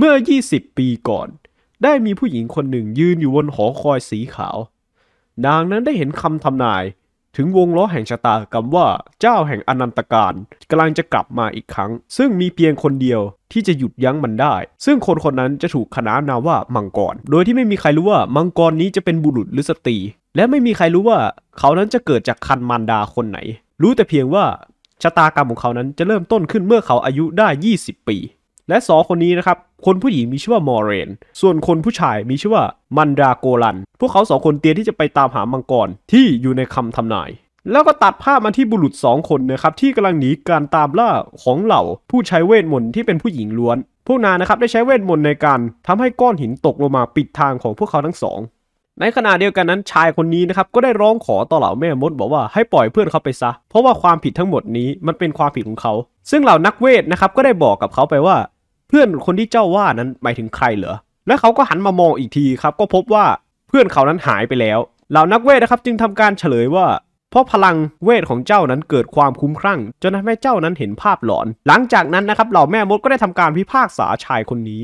เมื่อ 20 ปีก่อน ได้มีผู้หญิงคนหนึ่งยืนอยู่บนหอคอยสีขาว นางนั้นได้เห็นคำทำนาย ถึงวงล้อแห่งชะตากรรมว่า เจ้าแห่งอนันตการกำลังจะกลับมาอีกครั้ง ซึ่งมีเพียงคนเดียวที่จะหยุดยั้งมันได้ ซึ่งคนคนนั้นจะถูกขนานนามว่า มังกร โดยที่ไม่มีใครรู้ว่ามังกรนี้จะเป็นบุรุษหรือสตรี และไม่มีใครรู้ว่าเขานั้นจะเกิดจากคันมารดาคนไหน รู้แต่เพียงว่าชะตากรรมของเขานั้นจะเริ่มต้นขึ้นเมื่อเขาอายุได้ 20 ปีและสองคนนี้นะครับ คนผู้หญิงมีชื่อว่ามอรเรน ส่วนคนผู้ชายมีชื่อว่ามันดาโกลัน พวกเขาสองคนเตรียมที่จะไปตามหามังกร ที่อยู่ในคำทำนาย แล้วก็ตัดภาพมาที่บุรุษสองคนนะครับที่กำลังหนีการตามล่าของเหล่าผู้ใช้เวทมนต์ที่เป็นผู้หญิงล้วน พวกนานะครับได้ใช้เวทมนต์ในการทำให้ก้อนหินตกลงมาปิดทางของพวกเขาทั้งสอง ในขณะเดียวกันนั้น ชายคนนี้นะครับก็ได้ร้องขอต่อเหล่าแม่มดบอกว่าให้ปล่อยเพื่อนเขาไปซะ เพราะว่าความผิดทั้งหมดนี้มันเป็นความผิดของเขา ซึ่งเหล่านักเวทนะครับก็ได้บอกกับเขาไปว่าเพื่อนคนที่เจ้าว่านั้นหมายถึงใครเหรอ และเขาก็หันมามองอีกทีครับก็พบว่าเพื่อนเขานั้นหายไปแล้ว เหล่านักเวทนะครับจึงทำการเฉลยว่าเพราะพลังเวทของเจ้านั้นเกิดความคุ้มครั่งจนทำให้เจ้านั้นเห็นภาพหลอน หลังจากนั้นนะครับเหล่าแม่มดก็ได้ทำการพิพากษาชายคนนี้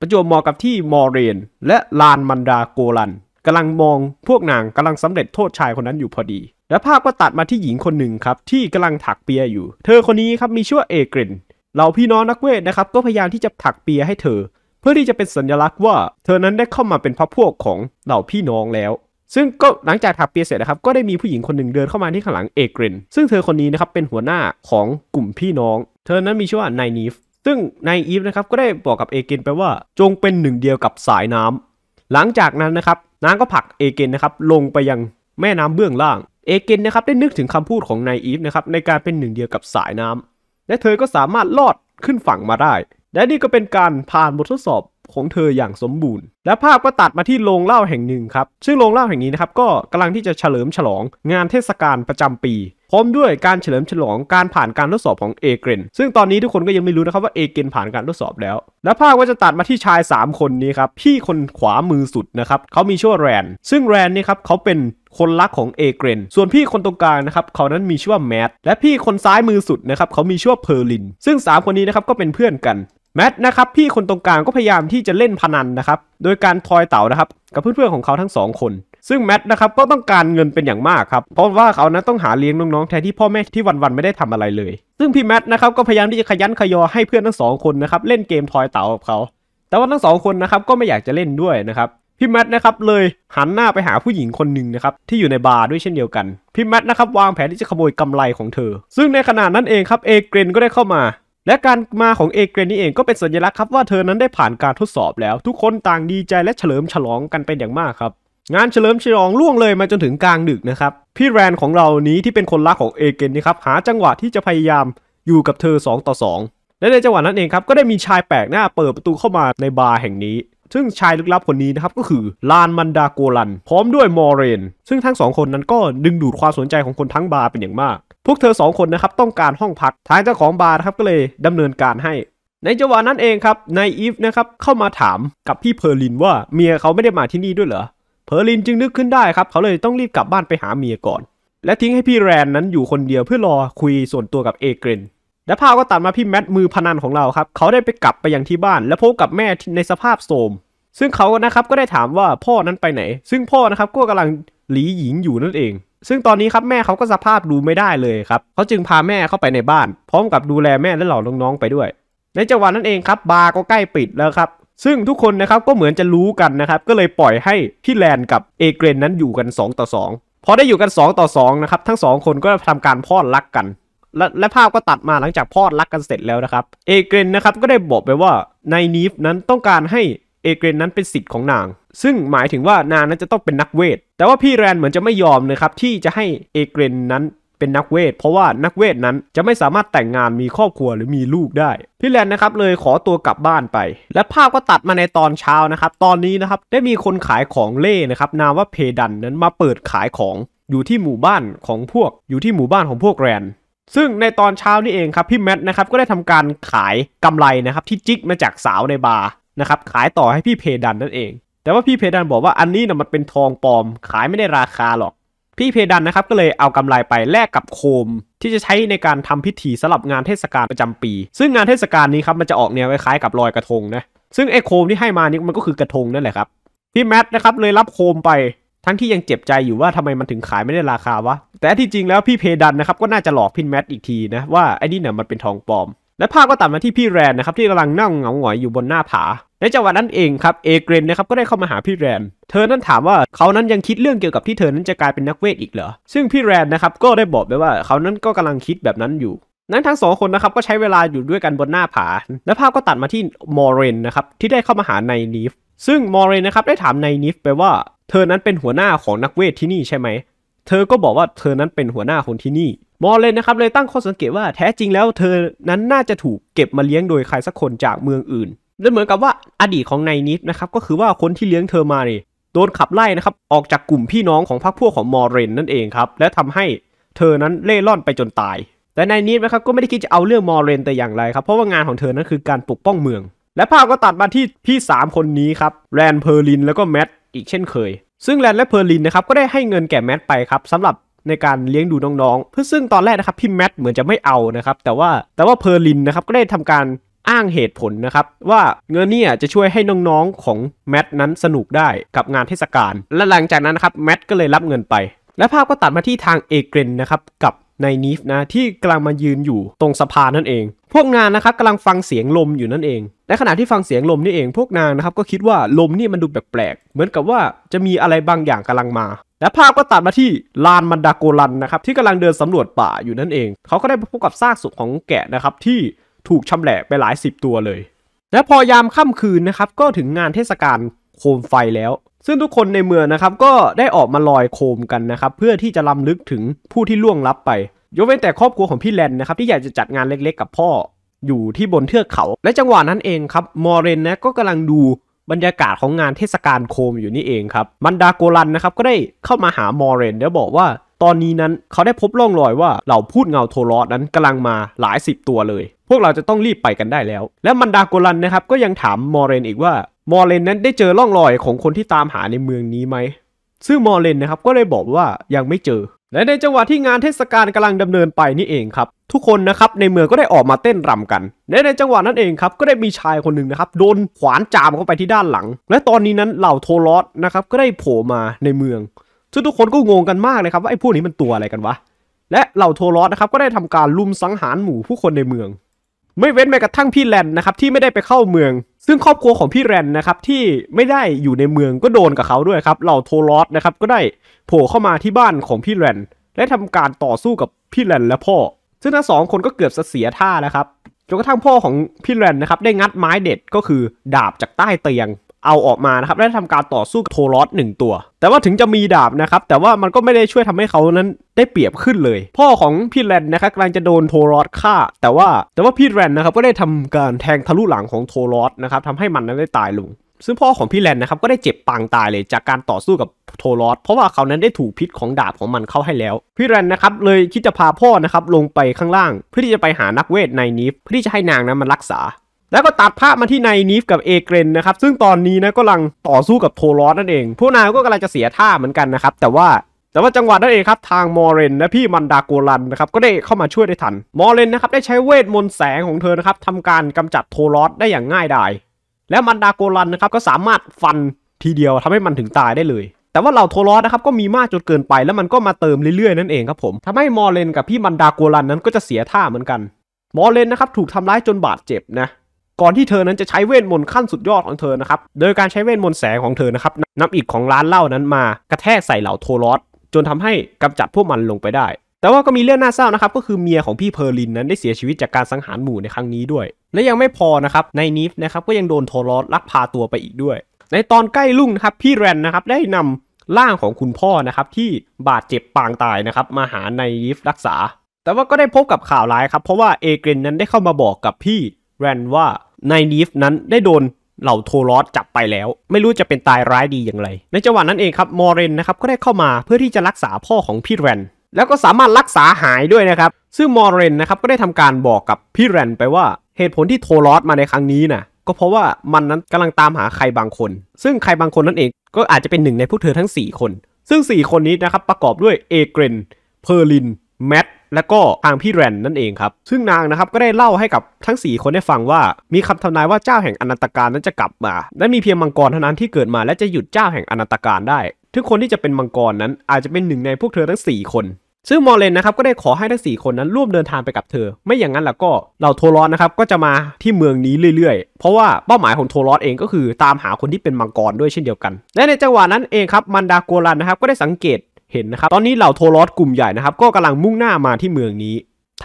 ประจวบเหมาะกับที่มอเรน และลานมันดาโกลันกำลังมองพวกนางกำลังสำเร็จโทษชายคนนั้นอยู่พอดีและภาพก็ตัดมาที่หญิงคนหนึ่งครับที่กำลังถักเปียอยู่ เธอคนนี้ครับมีชื่อเอกรินเหล่าพี่น้องนักเวทนะครับก็พยายามที่จะถักเปียให้เธอเพื่อที่จะเป็นสัญลักษณ์ว่าเธอนั้นได้เข้ามาเป็นพระพวกของเหล่าพี่น้องแล้ว ซึ่งก็หลังจากถักเปียเสร็จนะครับก็ได้มีผู้หญิงคนหนึ่งเดินเข้ามาที่ข้างหลังเอกรรนซึ่งเธอคนนี้นะครับเป็นหัวหน้าของกลุ่มพี่น้อง เธอนั้นมีชื่อว่านายนีฟซึ่งนายอีฟนะครับก็ได้บอกกับเอเกนไปว่า จงเป็นหนึ่งเดียวกับสายน้ำหลังจากนั้นนะครับนางก็ผลักเอเกนนะครับลงไปยังแม่น้ำเบื้องล่างเอเกนนะครับได้นึกถึงคำพูดของนายอีฟนะครับในการเป็นหนึ่งเดียวกับสายน้ำและเธอก็สามารถลอดขึ้นฝั่งมาได้ และนี่ก็เป็นการผ่านบททดสอบของเธออย่างสมบูรณ์ และภาพก็ตัดมาที่โรงเล่าแห่งหนึ่งครับ ซึ่งโรงเล่าแห่งนี้นะครับก็กำลังที่จะเฉลิมฉลองงานเทศกาลประจำปี พร้อมด้วยการเฉลิมฉลองการผ่านการทดสอบของเอเกนซึ่งตอนนี้ทุกคนก็ยังไม่รู้นะครับว่าเอเกนผ่านการทดสอบแล้ว และภาพก็จะตัดมาที่ชาย 3 คนนี้ครับ พี่คนขวามือสุดนะครับเขามีชื่อแรน ซึ่งแรนนี่ครับเขาเป็นคนรักของเอเกรนส่วนพี่คนตรงกลางนะครับเขานั้นมีชื่อว่าแมทและพี่คนซ้ายมือสุดนะครับเขามีชื่อว่าเพอร์ลิน ซึ่ง 3 คนนี้นะครับก็เป็นเพื่อนกัน แมทนะครับพี่คนตรงกลางก็พยายามที่จะเล่นพนันนะครับ โดยการทอยเต่านะครับกับเพื่อนๆของเขาทั้งสองคน ซึ่งแมทนะครับก็ต้องการเงินเป็นอย่างมากครับ เพราะว่าเขานั้นต้องหาเลี้ยงน้องๆ แทนที่พ่อแม่ที่วันๆ ไม่ได้ทำอะไรเลย ซึ่งพี่แมทนะครับก็พยายามที่จะขยันขยอให้เพื่อนทั้งสองคนนะครับเล่นเกมทอยเต่ากับเขา แต่ว่าทั้งสองคนนะครับก็ไม่อยากจะเล่นด้วยนะครับพี่แมทนะครับเลยหันหน้าไปหาผู้หญิงคนหนึ่งนะครับ ที่อยู่ในบาร์ด้วยเช่นเดียวกัน พี่แมทนะครับวางแผนที่จะขโมยกำไรของเธอ ซึ่งในขณะนั้นเองครับเอเกรนก็ได้เข้ามาและการมาของเอเกรนนี่เองก็เป็นสัญลักษณ์ครับว่าเธอนั้นได้ผ่านการทดสอบแล้ว ทุกคนต่างดีใจและเฉลิมฉลองกันเป็นอย่างมากครับงานเฉลิมฉลองล่วงเลยมาจนถึงกลางดึกนะครับพี่แรนของเรานี้ที่เป็นคนรักของเอเกนนี่ครับหาจังหวะที่จะพยายามอยู่กับเธอ2ต่อ2และในจังหวะนั้นเองครับก็ได้มีชายแปลกหน้าเปิดประตูเข้ามาในบาร์แห่งนี้ซึ่งชายลึกลับคนนี้นะครับก็คือลานมันดาโกลัน พร้อมด้วยมอเรนซึ่งทั้งสองคนนั้นก็ ดึงดูดความสนใจของคนทั้งบาร์เป็นอย่างมาก พวกเธอสองคนนะครับ ต้องการห้องพักทางเจ้าของบาร์นะครับก็เลยดำเนินการให้ ในจังหวะนั้นเองครับนายอีฟนะครับเข้ามาถามกับพี่เพอร์ลินว่า เมียเขาไม่ได้มาที่นี่ด้วยเหรอเพอร์ลินจึงนึกขึ้นได้ครับเขาเลยต้องรีบกลับบ้านไปหาเมียก่อน และทิ้งให้พี่แรนนั้นอยู่คนเดียวเพื่อรอคุยส่วนตัวกับเอเกรนและภาพก็ตัดมาพี่แมทมือพนันของเราครับ เขาได้ไปกลับไปยังที่บ้าน และพบกับแม่ในสภาพโทมซึ่งเขานะครับก็ได้ถามว่าพ่อนั้นไปไหน ซึ่งพ่อนะครับก็กำลังหลีหญิงอยู่นั่นเอง ซึ่งตอนนี้ครับแม่เขาก็สภาพดูไม่ได้เลยครับเขาจึงพาแม่เข้าไปในบ้าน พร้อมกับดูแลแม่และเหล่าน้องๆไปด้วย ในจังหวะนั้นเองครับบาร์ก็ใกล้ปิดแล้วครับซึ่งทุกคนนะครับก็เหมือนจะรู้กันนะครับก็เลยปล่อยให้พี่แลนกับเอเกรนนั้นอยู่กัน2 ต่อ 2 พอได้อยู่กัน 2 ต่อ2นะครับทั้ง2คนก็ทำการพ่อรักกันและและภาพก็ตัดมาหลังจากพอดรักกันเสร็จแล้วนะครับ เอเกรนนะครับก็ได้บอกไปว่าในนีฟนั้นต้องการให้เอเกรนนั้นเป็นสิทธิ์ของนาง ซึ่งหมายถึงว่านางนั้นจะต้องเป็นนักเวท แต่ว่าพี่แรนเหมือนจะไม่ยอมนะครับ ที่จะให้เอเกรนนั้นเป็นนักเวท เพราะว่านักเวทนั้นจะไม่สามารถแต่งงานมีครอบครัวหรือมีลูกได้ พี่แลนนะครับเลยขอตัวกลับบ้านไป และภาพก็ตัดมาในตอนเช้านะครับ ตอนนี้นะครับได้มีคนขายของเล่นะครับนามว่าเพดันนั้นมาเปิดขายของอยู่ที่หมู่บ้านของพวกอยู่ที่หมู่บ้านของพวกแรนซึ่งในตอนเช้านี่เองครับพี่แมทนะครับก็ได้ทำการขายกำไรนะครับที่จิกมาจากสาวในบาร์นะครับขายต่อให้พี่เพดันนั่นเอง แต่ว่าพี่เพดันบอกว่าอันนี้นะมันเป็นทองปลอม ขายไม่ได้ราคาหรอก พี่เพดันนะครับก็เลยเอากำไรไปแลกกับโคม ที่จะใช้ในการทำพิธีสำหรับงานเทศกาลประจำปี ซึ่งงานเทศกาลนี้ครับมันจะออกแนวคล้ายๆกับลอยกระทงนะซึ่งไอ้โคมที่ให้มานี่มันก็คือกระทงนั่นแหละครับพี่แมทนะครับเลยรับโคมไปทั้งที่ยังเจ็บใจอยู่ว่าทำไมมันถึงขายไม่ได้ราคาวะ แต่ที่จริงแล้วพี่เพดันนะครับก็น่าจะหลอกพินแมทอีกทีนะว่าไอ้นี่เนี่ยมันเป็นทองปลอม และภาพก็ตัดมาที่พี่แรนนะครับที่กำลังนั่งเหงาหงอยอยู่บนหน้าผา ในจังหวะนั้นเองครับเอเกรนนะครับก็ได้เข้ามาหาพี่แรน เธอนั้นถามว่าเขานั้นยังคิดเรื่องเกี่ยวกับที่เธอนั้นจะกลายเป็นนักเวทอีกเหรอ ซึ่งพี่แรนนะครับก็ได้บอกไปว่าเขานั้นก็กำลังคิดแบบนั้นอยู่ นั้นทั้งสองคนนะครับก็ใช้เวลาอยู่ด้วยกันบนหน้าผาและภาพก็ตัดมาที่มอร์เรนนะครับที่ได้เข้ามาหาไนนิฟซึ่งมอร์เรนนะครับได้ถามไนนิฟไปว่าเธอนั้นเป็นหัวหน้าของนักเวทที่นี่ใช่ไหม เธอก็บอกว่าเธอนั้นเป็นหัวหน้าคนที่นี่ มอเลนนะครับเลยตั้งข้อสังเกตว่าแท้จริงแล้ว เธอนั้นน่าจะถูกเก็บมาเลี้ยงโดยใครสักคนจากเมืองอื่น และเหมือนกับว่าอดีตของนายนิดนะครับก็คือว่าคนที่เลี้ยงเธอมาเนี่ยโดนขับไล่นะครับออกจากกลุ่มพี่น้องของพรรคพวกของมอเรนนั่นเองครับ และทำให้เธอนั้นเล่ร่อนไปจนตาย แต่นายนิดนะครับก็ไม่ได้คิดจะเอาเรื่องมอเรน แต่อย่างไรครับ เพราะว่างานของเธอนั้นคือการปกป้องเมือง และภาพก็ตัดมาที่พี่ 3 คนนี้ครับ แรนเพอร์ลินแล้วก็แมทอีกเช่นเคย ซึ่งแลนและเพอร์ลินนะครับ ก็ได้ให้เงินแก่แมทไปครับสำหรับในการเลี้ยงดูน้องๆเพื่อซึ่งตอนแรกนะครับ พี่แมทเหมือนจะไม่เอานะครับ แต่ว่าแต่ว่าเพอร์ลินนะครับก็ได้ทำการอ้างเหตุผลนะครับ ว่าเงินเนี่ยจะช่วยให้น้องๆของแมทนั้นสนุกได้กับงานเทศกาลและหลังจากนั้นนะครับแมทก็เลยรับเงินไป และภาพก็ตัดมาที่ทางเอเกรนนะครับกับในนีฟนะที่กำลังมายืนอยู่ตรงสะพานนั่นเอง พวกนางนะครับกำลังฟังเสียงลมอยู่นั่นเองในขณะที่ฟังเสียงลมนี่เองพวกนางนะครับก็คิดว่าลมนี่มันดูแปลกๆเหมือนกับว่าจะมีอะไรบางอย่างกำลังมา และภาพก็ตัดมาที่ลานมันดาโกลันนะครับ ที่กำลังเดินสำรวจป่าอยู่นั่นเอง เขาก็ได้พบกับซากศพของแกะนะครับที่ถูกชำแหละไปหลายสิบตัวเลย และพอยามค่ำคืนนะครับ ก็ถึงงานเทศกาลโคมไฟแล้ว ซึ่งทุกคนในเมืองนะครับก็ได้ออกมาลอยโคมกันนะครับเพื่อที่จะล้ำลึกถึงผู้ที่ล่วงลับไป ยกเว้นแต่ครอบครัวของพี่แลนนะครับที่อยากจะจัดงานเล็กๆกับพ่ออยู่ที่บนเทือกเขา และจังหวะนั้นเองครับมอเรนนะก็กำลังดูบรรยากาศของงานเทศกาลโคมอยู่นี่เองครับมันดาโกลันนะครับก็ได้เข้ามาหามอเรนแล้วบอกว่าตอนนี้นั้นเขาได้พบร่องรอยว่าเหล่าพูดเงาโทรอดนั้นกำลังมาหลายสิบตัวเลยพวกเราจะต้องรีบไปกันได้แล้ว และมันดาโกลันนะครับก็ยังถามมอเรน อีกว่า มอเรนนั้นได้เจอร่องรอยของคนที่ตามหาในเมืองนี้ไหม ซึ่งมอเรนนะครับก็เลยบอกว่ายังไม่เจอ และในจังหวะที่งานเทศกาลกำลังดำเนินไปนี่เองครับ ทุกคนนะครับในเมืองก็ได้ออกมาเต้นรำกันและในจังหวะนั้นเองครับก็ได้มีชายคนหนึ่งนะครับโดนขวานจามเข้าไปที่ด้านหลัง และตอนนี้นั้นเหล่าโทรอสนะครับก็ได้โผล่มาในเมือง ซึ่งทุกคนก็งงกันมากเลยครับว่าไอ้พวกนี้มันตัวอะไรกันวะ และเหล่าโทรอสนะครับก็ได้ทำการลุมสังหารหมู่ผู้คนในเมืองไม่เว้นแม้กระทั่งพี่แรนนะครับที่ไม่ได้ไปเข้าเมือง ซึ่งครอบครัวของพี่แรนนะครับที่ไม่ได้อยู่ในเมืองก็โดนกับเขาด้วยครับเหล่าโทรอสนะครับก็ได้โผล่เข้ามาที่บ้านของพี่แรนและทำการต่อสู้กับพี่แรนและพ่อ ซึ่งทั้งสองคนก็เกือบเสียท่าแล้วครับจนกระทั่งพ่อของพี่แรนนะครับได้งัดไม้เด็ดก็คือดาบจากใต้เตียงเอาออกมานะครับและทำการต่อสู้กับโทรอสหนึ่งตัว แต่ว่าถึงจะมีดาบนะครับแต่ว่ามันก็ไม่ได้ช่วยทำให้เขานั้นได้เปรียบขึ้นเลย พ่อของพี่แรนนะครับกำลังจะโดนโทรอสฆ่า แต่ว่าแต่ว่าพี่แรนนะครับก็ได้ทำการแทงทะลุหลังของโทรอสนะครับทำให้มันนั้นได้ตายลง ซึ่งพ่อของพี่แรนนะครับก็ได้เจ็บปางตายเลยจากการต่อสู้กับโทรอสเพราะว่าเขานั้นได้ถูกพิษของดาบของมันเข้าให้แล้วพี่แรนนะครับเลยคิดจะพาพ่อนะครับลงไปข้างล่าง เพื่อที่จะไปหานักเวทในนี้ เพื่อที่จะให้นางนั้นมันรักษาแล้วก็ตัดภาพมาที่ไนนีฟกับเอเกรนนะครับซึ่งตอนนี้นะก็กำลังต่อสู้กับโทรอส นั่นเองพวกนางก็กำลังจะเสียท่าเหมือนกันนะครับ แต่ว่าแต่ว่าจังหวะนั่นเองครับทางมอรเรนและพี่มันดาโกลันนะครับก็ได้เข้ามาช่วยได้ทันมอรเรนนะครับได้ใช้เวทมนต์แสงของเธอนะครับทำการกำจัดโทรอส ได้อย่างง่ายดายและมันดาโกลันนะครับก็สามารถฟันทีเดียวทำให้มันถึงตายได้เลย แต่ว่าเหล่าโทรอสนะครับก็มีมากจนเกินไป แล้วมันก็มาเติมเรื่อยๆนั่นเองครับผมทำให้มอรเรนกับพี่มันดาโกลันนั้น ก็จะเสียท่าเหมือนกันมอเรนนะครับถูกทำร้ายจนบาดเจ็บนะก่อนที่เธอนั้นจะใช้เวทมนต์ขั้นสุดยอดของเธอนะครับ โดยการใช้เวทมนต์แสงของเธอนะครับนำอิฐของร้านเหล้านั้นมากระแทกใส่เหล่าโทรอสจนทำให้กำจัดพวกมันลงไปได้ แต่ว่าก็มีเรื่องน่าเศร้านะครับ ก็คือเมียของพี่เพอร์ลินนั้นได้เสียชีวิตจากการสังหารหมู่ในครั้งนี้ด้วย และยังไม่พอนะครับ ในนิฟนะครับก็ยังโดนโทรอสลักพาตัวไปอีกด้วย ในตอนใกล้ลุ่งนะครับ พี่แรนนะครับได้นำร่างของคุณพ่อนะครับที่บาดเจ็บปางตายนะครับมาหาในนิฟรักษา แต่ว่าก็ได้พบกับข่าวร้ายครับ เพราะว่าเอเกรนนั้นได้เข้ามาบอกกับพี่แรนว่าานนีฟนั้นได้โดนเหล่าโทรอสจับไปแล้ว ไม่รู้จะเป็นตายร้ายดีอย่างไรในจังหวะนั้นเองครับมอเรนนะครับก็ได้เข้ามาเพื่อที่จะรักษาพ่อของพี่แรนแล้วก็สามารถรักษาหายด้วยนะครับซึ่งมอเรนนะครับก็ได้ทำการบอกกับพี่แรนไปว่าเหตุผลที่โทรอสมาในครั้งนี้นะ่ะก็เพราะว่ามันนั้นกำลังตามหาใครบางคน ซึ่งใครบางคนนั่นเองก็อาจจะเป็นหนึ่งในพวกเธอทั้ง4คนซึ่ง 4 คนนี้นะครับประกอบด้วยเอเกรนเพอร์ลินแมทและก็ทางพี่แรนนั่นเองครับซึ่งนางนะครับก็ได้เล่าให้กับทั้ง 4 คนได้ฟังว่า มีคำทำนายว่าเจ้าแห่งอนันตการนั้นจะกลับมาและมีเพียงมังกรเท่านั้นที่เกิดมา และจะหยุดเจ้าแห่งอนันตการได้ทุกคนที่จะเป็นมังกรนั้นอาจจะเป็นหนึ่งในพวกเธอทั้ง 4 คนซึ่งมอเลนนะครับก็ได้ขอให้ทั้ง4 คนนั้นร่วมเดินทางไปกับเธอ ไม่อย่างนั้นล่ะก็เหล่าโทรอนนะครับก็จะมาที่เมืองนี้เรื่อย ๆ เพราะว่าเป้าหมายของโทรอนเองก็คือตามหาคนที่เป็นมังกรด้วยเช่นเดียวกันและในจังหวะนั้นเองครับมันดาโกลันนะครับก็ได้สังเกตเห็นนะครับตอนนี้เหล่าโทรอสกลุ่มใหญ่นะครับ ก็กำลังมุ่งหน้ามาที่เมืองนี้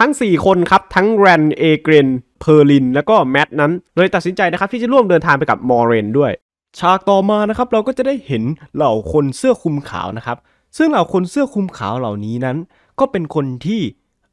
ทั้ง 4 คนครับ ทั้งแรนเอเกรนเพอร์ลินแล้วก็แมทนั้นเลยตัดสินใจนะครับที่จะร่วมเดินทางไปกับมอร์เรนด้วยฉากต่อมานะครับเราก็จะได้เห็นเหล่าคนเสื้อคลุมขาวนะครับซึ่งเหล่าคนเสื้อคลุมขาวเหล่านี้นั้น ก็เป็นคนที่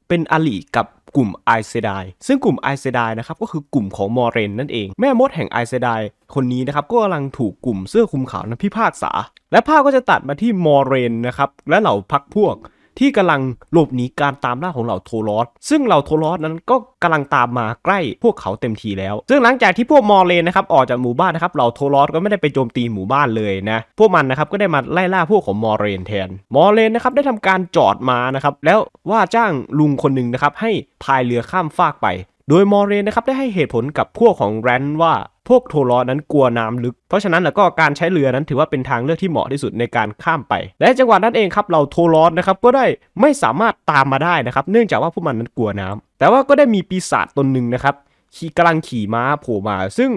เป็นอลีกับกลุ่มไอเซดายซึ่งกลุ่มไอเซดายนะครับก็คือกลุ่มของมอเรนนั่นเองแม่มดแห่งไอเซดายคนนี้นะครับก็กำลังถูกกลุ่มเสื้อคลุมขาวนั้นพิพากษา และภาพก็จะตัดมาที่มอเรนนะครับและเหล่าพักพวกที่กำลังหลบหนีการตามล่าของเหล่าโทรอสซึ่งเหล่าโทรอสนั้นก็กำลังตามมาใกล้พวกเขาเต็มทีแล้ว ซึ่งหลังจากที่พวกมอเลนนะครับออกจากหมู่บ้านนะครับเหล่าโทรอสก็ไม่ได้ไปโจมตีหมู่บ้านเลยนะ พวกมันนะครับก็ได้มาไล่ล่าพวกของมอเรนแทน มอเลนนะครับได้ทำการจอดมานะครับแล้วว่าจ้างลุงคนหนึ่งนะครับให้พายเรือข้ามฟากไปโดยมอเรนนะครับได้ให้เหตุผลกับพวกของแรนว่า พวกโทรอนั้นกลัวน้ำลึก เพราะฉะนั้นแล้วก็การใช้เรือนั้นถือว่าเป็นทางเลือกที่เหมาะที่สุดในการข้ามไปและจังหวะนั้นเองครับเราโทรอนะครับก็ได้ไม่สามารถตามมาได้นะครับเนื่องจากว่าพวกมันนั้นกลัวน้ำ แต่ว่าก็ได้มีปีศาจตนหนึ่งนะครับขี่กำลังขี่ม้าโผล่มา ซึ่ง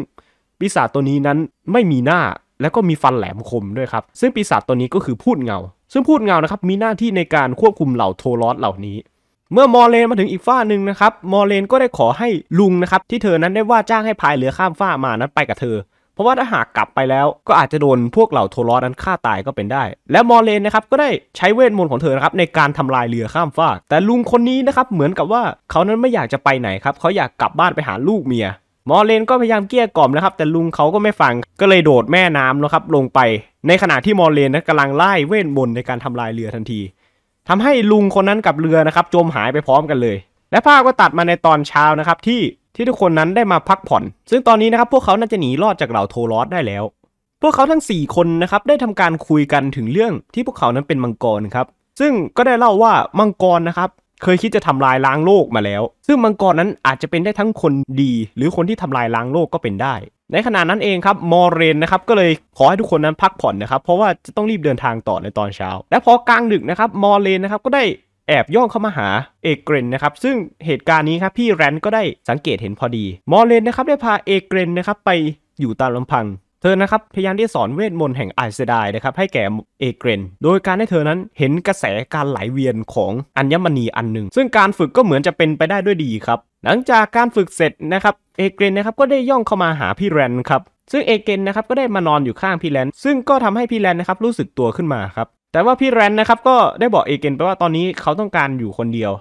ปีศาจตัวนี้นั้นไม่มีหน้าแล้วก็มีฟันแหลมคมด้วยครับซึ่งปีศาจตัวนี้ก็คือพูดเงา ซึ่งพูดเงานะครับมีหน้าที่ในการควบคุมเหล่าโทรอนเหล่านี้เมื่อมอเลนมาถึงอีกฝ้าหนึ่งนะครับ มอเลนก็ได้ขอให้ลุงนะครับ ที่เธอนั้นได้ว่าจ้างให้พายเรือข้ามฝ้ามานั้นไปกับเธอ เพราะว่าถ้าหากกลับไปแล้วก็อาจจะโดนพวกเหล่าโทรอนั้นฆ่าตายก็เป็นได้ และมอเลนนะครับ ก็ได้ใช้เวทมนต์ของเธอนะครับในการทำลายเรือข้ามฝ้า แต่ลุงคนนี้นะครับเหมือนกับว่าเขานั้นไม่อยากจะไปไหนครับเขาอยากกลับบ้านไปหาลูกเมีย มอเลนก็พยายามเกลี้ยกล่อมนะครับแต่ลุงเขาก็ไม่ฟังก็เลยโดดแม่น้ำนะครับลงไป ในขณะที่มอเลนนะกำลังไล่เวทมนต์ในการทำลายเรือทันทีทำให้ลุงคนนั้นกับเรือนะครับจมหายไปพร้อมกันเลย และภาพก็ตัดมาในตอนเช้านะครับที่ที่ทุกคนนั้นได้มาพักผ่อน ซึ่งตอนนี้นะครับพวกเขาน่าจะหนีรอดจากเหล่าโทรอส ได้แล้ว พวกเขาทั้ง 4 คนนะครับได้ทำการคุยกันถึงเรื่องที่พวกเขานั้นเป็นมังกรครับซึ่งก็ได้เล่าว่ามังกรนะครับ เคยคิดจะทำลายล้างโลกมาแล้ว ซึ่งมังกรนั้นอาจจะเป็นได้ทั้งคนดี หรือคนที่ทำลายล้างโลกก็เป็นได้ในขณะนั้นเองครับ มอเรนนะครับก็เลยขอให้ทุกคนนั้นพักผ่อนนะครับ เพราะว่าจะต้องรีบเดินทางต่อในตอนเช้า และพอกลางดึกนะครับ มอเรนนะครับก็ได้แอบย่องเข้ามาหาเอกรนนะครับ ซึ่งเหตุการณ์นี้ครับพี่แรนก็ได้สังเกตเห็นพอดี มอเรนนะครับได้พาเอกรนนะครับไปอยู่ตามลำพังเธอนะครับพยายามที่สอนเวทมนต์แห่งไอเซดายนะครับให้แก่เอเกรนโดยการให้เธอนั้นเห็นกระแสการไหลเวียนของอัญมณีอันหนึ่ง ซึ่งการฝึกก็เหมือนจะเป็นไปได้ด้วยดีครับ หลังจากการฝึกเสร็จนะครับเอเกรนนะครับก็ได้ย่องเข้ามาหาพี่แรนครับซึ่งเอเกรนนะครับก็ได้มานอนอยู่ข้างพี่แรนซึ่งก็ทำให้พี่แรนนะครับรู้สึกตัวขึ้นมาครับแต่ว่าพี่แรนนะครับก็ได้บอกเอเกรนไปว่าตอนนี้เขาต้องการอยู่คนเดียว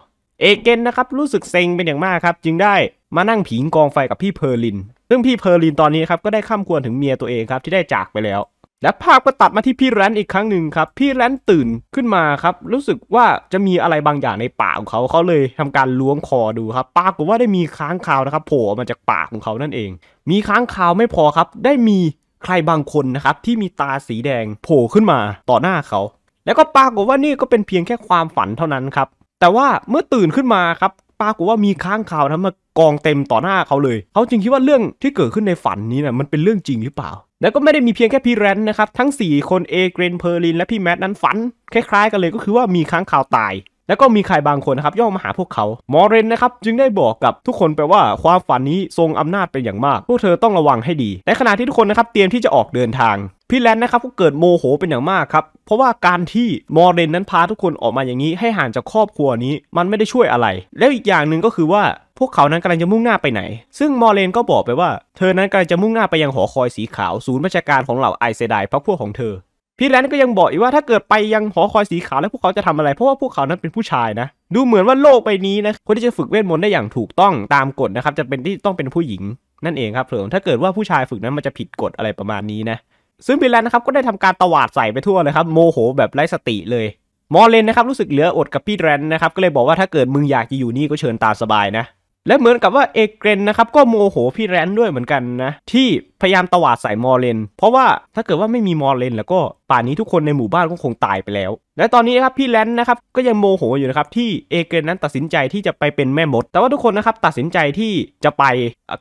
เอเกรนนะครับรู้สึกเซ็งเป็นอย่างมากครับจึงได้มานั่งผิงกองไฟกับพี่เพอร์ลินซึ่งพี่เพอร์ลินตอนนี้ครับก็ได้ข้ามควรถึงเมียตัวเองครับ ที่ได้จากไปแล้ว และภาพก็ตัดมาที่พี่แรนอีกครั้งหนึ่งครับพี่แรนตื่นขึ้นมาครับรู้สึกว่าจะมีอะไรบางอย่างในปากของเขาเขาเลยทำการล้วงคอดูครับปากว่าได้มีค้างคาวนะครับ โผล่มาจากปากของเขานั่นเอง มีค้างคาวไม่พอครับได้มีใครบางคนนะครับที่มีตาสีแดงโผล่ขึ้นมาต่อหน้าเขา แล้วก็ปากว่านี่ก็เป็นเพียงแค่ความฝันเท่านั้นครับแต่ว่าเมื่อตื่นขึ้นมาครับปรากฏว่ามีค้างข่าวนะมากองเต็มต่อหน้าเขาเลย เขาจึงคิดว่าเรื่องที่เกิดขึ้นในฝันนี้นะมันเป็นเรื่องจริงหรือเปล่า แล้วก็ไม่ได้มีเพียงแค่พี่แรนนะครับ ทั้ง 4 คนเอเกรนเพอร์ลินและพี่แมทนั้นฝันคล้ายๆกันเลยก็คือว่ามีค้างข่าวตายแล้วก็มีใครบางคนนะครับย่อมาหาพวกเขา มอเรนนะครับจึงได้บอกกับทุกคนไปว่าความฝันนี้ทรงอำนาจเป็นอย่างมาก พวกเธอต้องระวังให้ดี ในขณะที่ทุกคนนะครับเตรียมที่จะออกเดินทาง พี่แลนนะครับก็เกิดโมโหเป็นอย่างมากครับ เพราะว่าการที่มอเรนนั้นพาทุกคนออกมาอย่างนี้ให้ห่างจากครอบครัวนี้ มันไม่ได้ช่วยอะไร แล้วอีกอย่างหนึ่งก็คือว่าพวกเขานั้นกำลังจะมุ่งหน้าไปไหน ซึ่งมอเรนก็บอกไปว่าเธอนั้นกำลังจะมุ่งหน้าไปยังหอคอยสีขาวศูนย์ราชการของเหล่าไอเซดายพรกพวกของเธอพี่แลนก็ยังบอกอีกว่าถ้าเกิดไปยังหอคอยสีขาวแล้วพวกเขาจะทำอะไร เพราะว่าพวกเขานั้นเป็นผู้ชายนะดูเหมือนว่าโลกใบนี้นะคนที่จะฝึกเวทมนต์ได้อย่างถูกต้องตามกฎนะครับจะเป็นที่ต้องเป็นผู้หญิง นั่นเองครับเผมถ้าเกิดว่าผู้ชายฝึกนั้นมันจะผิดกฎอะไรประมาณนี้นะซึ่งพี่แลนนะครับก็ได้ทำการตวาดใส่ไปทั่วเลยครับโมโหแบบไร้สติเลยมอเลนนะครับรู้สึกเหลืออดกับพี่แรนนะครับก็เลยบอกว่าถ้าเกิดมึงอยากจะอยู่นี่ก็เชิญตาสบายนะและเหมือนกับว่าเอเกรนนะครับก็โมโหพี่แรนด้วยเหมือนกันนะที่พยายามตวาดใส่มอเลนเพราะว่าถ้าเกิดว่าไม่มีมอเลนแล้วก็ป่านนี้ทุกคนในหมู่บ้านก็คงตายไปแล้วและตอนนี้นะครับพี่แรนนะครับก็ยังโมโหอยู่นะครับที่เอเกรนนั้นตัดสินใจที่จะไปเป็นแม่มดแต่ว่าทุกคนนะครับตัดสินใจที่จะไป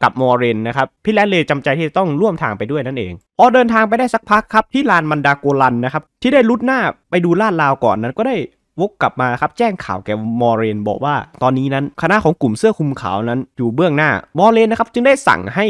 กับมอเลนนะครับพี่แรนเลยจำใจที่จะต้องร่วมทางไปด้วยนั่นเองออเดินทางไปได้สักพักครับที่ลานมันดาโกลันนะครับที่ได้ลุดหน้าไปดูลาดลาวก่อนนั้นก็ได้วกกลับมาครับแจ้งข่าวแก่มอร์เรนบอกว่า ตอนนี้นั้นคณะของกลุ่มเสื้อคลุมขาวนั้นอยู่เบื้องหน้ามอร์เรนนะครับจึงได้สั่งให้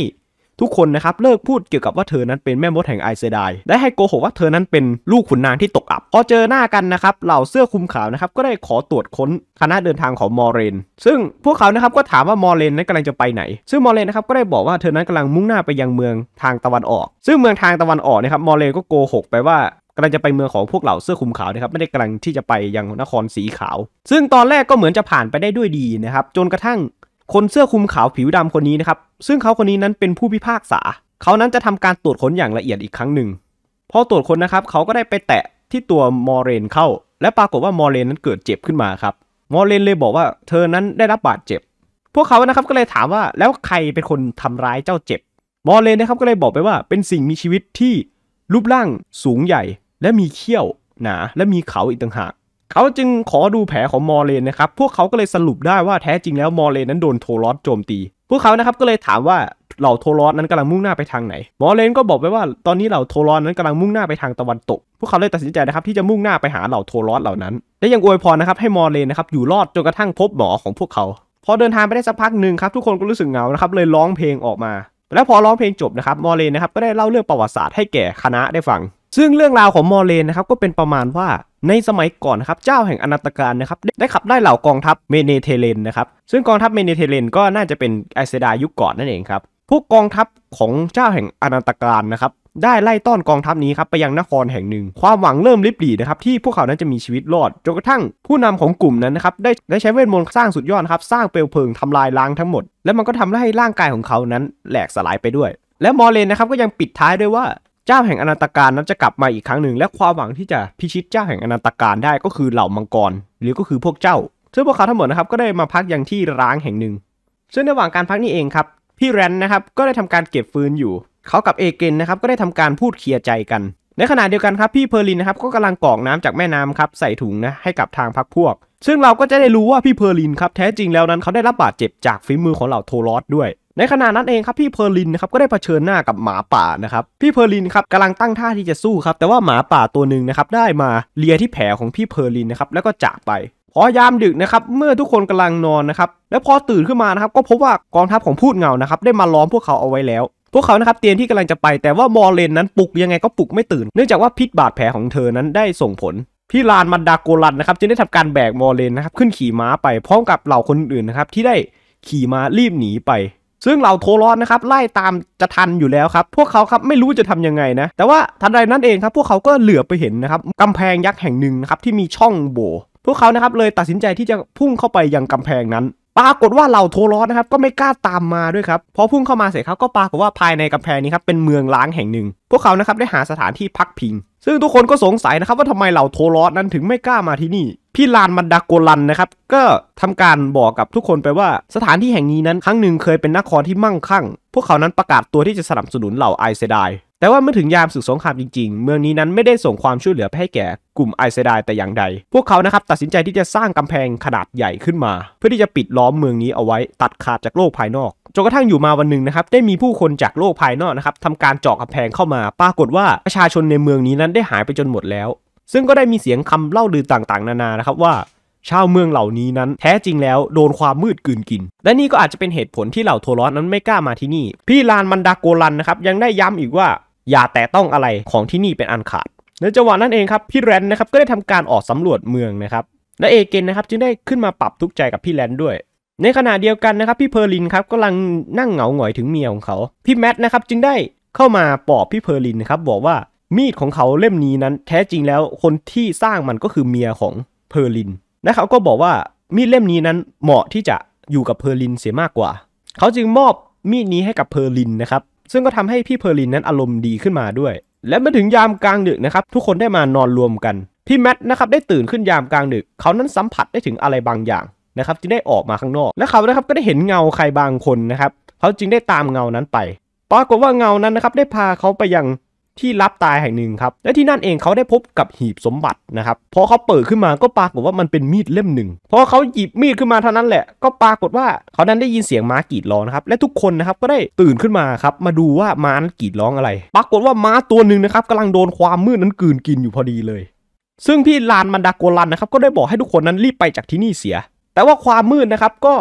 ทุกคนนะครับเลิกพูดเกี่ยวกับว่าเธอนั้นเป็นแม่มดแห่งไอเซดายได้ให้โกหกว่าเธอนั้นเป็นลูกขุนนางที่ตกอับพอเจอหน้ากันนะครับเหล่าเสื้อคลุมขาวนะครับก็ได้ขอตรวจค้นคณะเดินทางของมอร์เรนซึ่งพวกเขานะครับก็ถามว่ามอร์เรนนั้นกำลังจะไปไหน ซึ่งมอร์เรนนะครับก็ได้บอกว่าเธอนั้นกำลังมุ่งหน้าไปยังเมืองทางตะวันออกซึ่งเมืองทางตะวันออกนะครับมอร์เรนก็โกหกไปว่ากำลังจะไปเมืองของพวกเหล่าเสื้อคลุมขาวนะครับ ไม่ได้กำลังที่จะไปยังนครสีขาว ซึ่งตอนแรกก็เหมือนจะผ่านไปได้ด้วยดีนะครับ จนกระทั่งคนเสื้อคลุมขาวผิวดำคนนี้นะครับ ซึ่งเขาคนนี้นั้นเป็นผู้พิพากษา เขานั้นจะทำการตรวจค้นอย่างละเอียดอีกครั้งหนึ่ง พอตรวจค้นนะครับ เขาก็ได้ไปแตะที่ตัวมอเรนเข้า และปรากฏว่ามอเรนนั้นเกิดเจ็บขึ้นมาครับ มอเรนเลยบอกว่า เธอนั้นได้รับบาดเจ็บ พวกเขานะครับก็เลยถามว่าแล้วใครเป็นคนทำร้ายเจ้าเจ็บ มอเรนนะครับก็เลยบอกไปว่าเป็นสิ่งมีชีวิตที่รูปร่างสูงใหญ่และมีเขี้ยวหนา และมีเขาอีกต่างหากเขาจึงขอดูแผลของมอเลนนะครับพวกเขาก็เลยสรุปได้ว่าแท้จริงแล้วมอเลนนั้นโดนโทรอสโจมตี พวกเขานะครับก็เลยถามว่าเหล่าโทรอสนั้นกำลังมุ่งหน้าไปทางไหน มอเลนก็บอกไปว่า ตอนนี้เหล่าโทรอสนั้นกำลังมุ่งหน้าไปทางตะวันตก พวกเขาเลยตัดสินใจนะครับที่จะมุ่งหน้าไปหาเหล่าโทรอสเหล่านั้นและยังอวยพรนะครับให้มอเลนนะครับอยู่รอดจนกระทั่งพบหมอของพวกเขา พอเดินทางไปได้สักพักหนึ่งครับทุกคนก็รู้สึกเหงานะครับเลยร้องเพลงออกมา แล้วพอร้องเพลงจบนะครับมอเลนนะครับก็ได้เล่าเรื่องประวัติศาสตร์ให้แก่คณะได้ฟังซึ่งเรื่องราวของมอเลนนะครับก็เป็นประมาณว่าในสมัยก่อนนะครับเจ้าแห่งอนาตการนะครับได้ขับไล่เหล่ากองทัพเมเนเทเลนนะครับซึ่งกองทัพเมเนเทเลน ก็น่าจะเป็นไอเซดายุคก่อนนั่นเองครับพวกกองทัพของเจ้าแห่งอนาตการนะครับได้ไล่ต้อนกองทัพนี้ครับไปยังนครแห่งหนึ่ง ความหวังเริ่มริบหรี่นะครับที่พวกเขานั้นจะมีชีวิตรอดจนกระทั่งผู้นำของกลุ่มนั้นนะครับได้ได้ใช้เวทมนต์สร้างสุดยอดครับสร้างเปลวเพลิงทำลายล้างทั้งหมด แล้วมันก็ทำให้ร่างกายของเขานั้นแหลกสลายไปด้วย และมอเลนนะครับก็ยังปิดท้ายด้วยว่าเจ้าแห่งอนันตการนั้นจะกลับมาอีกครั้งหนึ่ง และความหวังที่จะพิชิตเจ้าแห่งอนันตการได้ก็คือเหล่ามังกร หรือก็คือพวกเจ้าซึ่งพวกเขาทั้งหมดนะครับก็ได้มาพักอย่างที่ร้างแห่งหนึ่ง ซึ่งระหว่างการพักนี่เองครับพี่แรนนะครับก็ได้ทำการเก็บฟืนอยู่ เขากับเอเกนนะครับก็ได้ทำการพูดเคลียร์ใจกัน ในขณะเดียวกันครับพี่เพอร์ลินนะครับก็กำลังกรอกน้ำจากแม่น้ำครับใส่ถุงนะให้กับทางพักพวก ซึ่งเราก็จะได้รู้ว่าพี่เพอร์ลินครับแท้จริงแล้วนั้นเขาได้รับบาดเจ็บจากฝีมือของเหล่าโทรอสด้วยในขณะนั้นเองครับพี่เพอร์ลินนะครับก็ได้เผชิญหน้ากับหมาป่านะครับ พี่เพอร์ลินครับกำลังตั้งท่าที่จะสู้ครับแต่ว่าหมาป่าตัวหนึ่งนะครับได้มาเลียที่แผลของพี่เพอร์ลินนะครับแล้วก็จากไป พอยามดึกนะครับเมื่อทุกคนกำลังนอนนะครับแล้วพอตื่นขึ้นมานะครับก็พบว่ากองทัพของพูดเงานะครับได้มาล้อมพวกเขาเอาไว้แล้ว พวกเขานะครับเตียนที่กำลังจะไป แต่ว่ามอเลนนั้นปลุกยังไงก็ปลุกไม่ตื่น เนื่องจากว่าพิษบาดแผลของเธอนั้นได้ส่งผล พี่ลานมันดาโกลันนะครับจึงได้ทำการแบกมอเลนนะครับขึ้นขี่ม้าไปพร้อมกับเหล่าคนอื่นนะครับที่ได้ขี่ม้ารีบหนีไปซึ่งเหล่าโทรอนนะครับไล่ตามจะทันอยู่แล้วครับพวกเขาครับไม่รู้จะทํำยังไงนะแต่ว่าทันใดนั้นเองครับ พวกเขาก็เหลือไปเห็นนะครับกำแพงยักษ์แห่งหนึ่งนะครับที่มีช่องโบ พวกเขานะครับเลยตัดสินใจที่จะพุ่งเข้าไปยังกำแพงนั้น ปรากฏว่าเหล่าโทรอนนะครับก็ไม่กล้าตามมาด้วยครับพอพุ่งเข้ามาเสร็จเขาก็ปรากฏว่าภายในกำแพงนี้ครับเป็นเมืองล้างแห่งหนึ่งพวกเขานะครับได้หาสถานที่พักพิง ซึ่งทุกคนก็สงสัยนะครับว่าทำไมเหล่าโทรอนนั้นถึงไม่กล้ามาที่นี่พี่ลานมันดาโกลันนะครับก็ทำการบอกกับทุกคนไปว่า สถานที่แห่งนี้นั้นครั้งหนึ่งเคยเป็นนครที่มั่งคั่ง พวกเขานั้นประกาศตัวที่จะสนับสนุนเหล่าไอเซดายแต่ว่าเมื่อถึงยามสึกสงครามจริง ๆ เมืองนี้นั้นไม่ได้ส่งความช่วยเหลือให้แก่กลุ่มไอเซดายแต่อย่างใดพวกเขานะครับตัดสินใจที่จะสร้างกำแพงขนาดใหญ่ขึ้นมา เพื่อที่จะปิดล้อมเมืองนี้เอาไว้ ตัดขาดจากโลกภายนอกจนกระทั่งอยู่มาวันหนึ่งนะครับได้มีผู้คนจากโลกภายนอกนะครับทำการเจาะกำแพงเข้ามา ปรากฏว่าประชาชนในเมืองนี้นั้นได้หายไปจนหมดแล้วซึ่งก็ได้มีเสียงคำเล่าลือต่างๆ นานานะครับว่าชาวเมืองเหล่านี้นั้นแท้จริงแล้วโดนความมืดกืนกิน และนี่ก็อาจจะเป็นเหตุผลที่เหล่าโทรอสนั้นไม่กล้ามาที่นี่ พี่ลานมันดาโกลันนะครับยังได้ย้ำอีกว่าอย่าแต่ต้องอะไรของที่นี่เป็นอันขาด ในจังหวะนั้นเองครับพี่แรนนะครับก็ได้ทำการออกสำรวจเมืองนะครับ และเอเกนนะครับจึงได้ขึ้นมาปรับทุกใจกับพี่แรนด้วย ในขณะเดียวกันนะครับพี่เพอร์ลินครับกำลังนั่งเหงาหงอยถึงเมียของเขา พี่แมทนะครับจึงได้เข้ามาปอบพี่เพอร์ลินนะครับบอกว่ามีดของเขาเล่มนี้นั้นแท้จริงแล้วคนที่สร้างมันก็คือเมียของเพอร์ลินนะครับก็บอกว่ามีดเล่มนี้นั้นเหมาะที่จะอยู่กับเพอร์ลินเสียมากกว่า เขาจึงมอบมีดนี้ให้กับเพอร์ลินนะครับซึ่งก็ทำให้พี่เพอร์ลินนั้นอารมณ์ดีขึ้นมาด้วย และมาถึงยามกลางดึกนะครับทุกคนได้มานอนรวมกัน พี่แมทนะครับได้ตื่นขึ้นยามกลางดึก เขานั้นสัมผัสได้ถึงอะไรบางอย่างนะครับจึงได้ออกมาข้างนอกและเขานะครับก็ได้เห็นเงาใครบางคนนะครับเขาจึงได้ตามเงานั้นไปปรากฏว่าเงานั้นนะครับได้พาเขาไปยังที่ลับตายแห่งหนึ่งครับและที่นั่นเองเขาได้พบกับหีบสมบัตินะครับพอเขาเปิดขึ้นมาก็ปรากฏว่ามันเป็นมีดเล่มหนึ่ง พอเขาหยิบมีดขึ้นมาเท่านั้นแหละ ก็ปรากฏว่าเขานั้นได้ยินเสียงม้ากรีดร้องนะครับและทุกคนนะครับก็ได้ตื่นขึ้นมาครับมาดูว่าม้ากรีดร้องอะไร ปรากฏว่าม้าตัวหนึ่งนะครับกำลังโดนความมืดนั้นกืนกินอยู่พอดีเลย ซึ่งพี่ลานมันดากลันนะครับก็ได้บอกให้ทุกคนนั้นรีบไปจากที่นี่เสีย แต่ว่าความมืดนะครับก็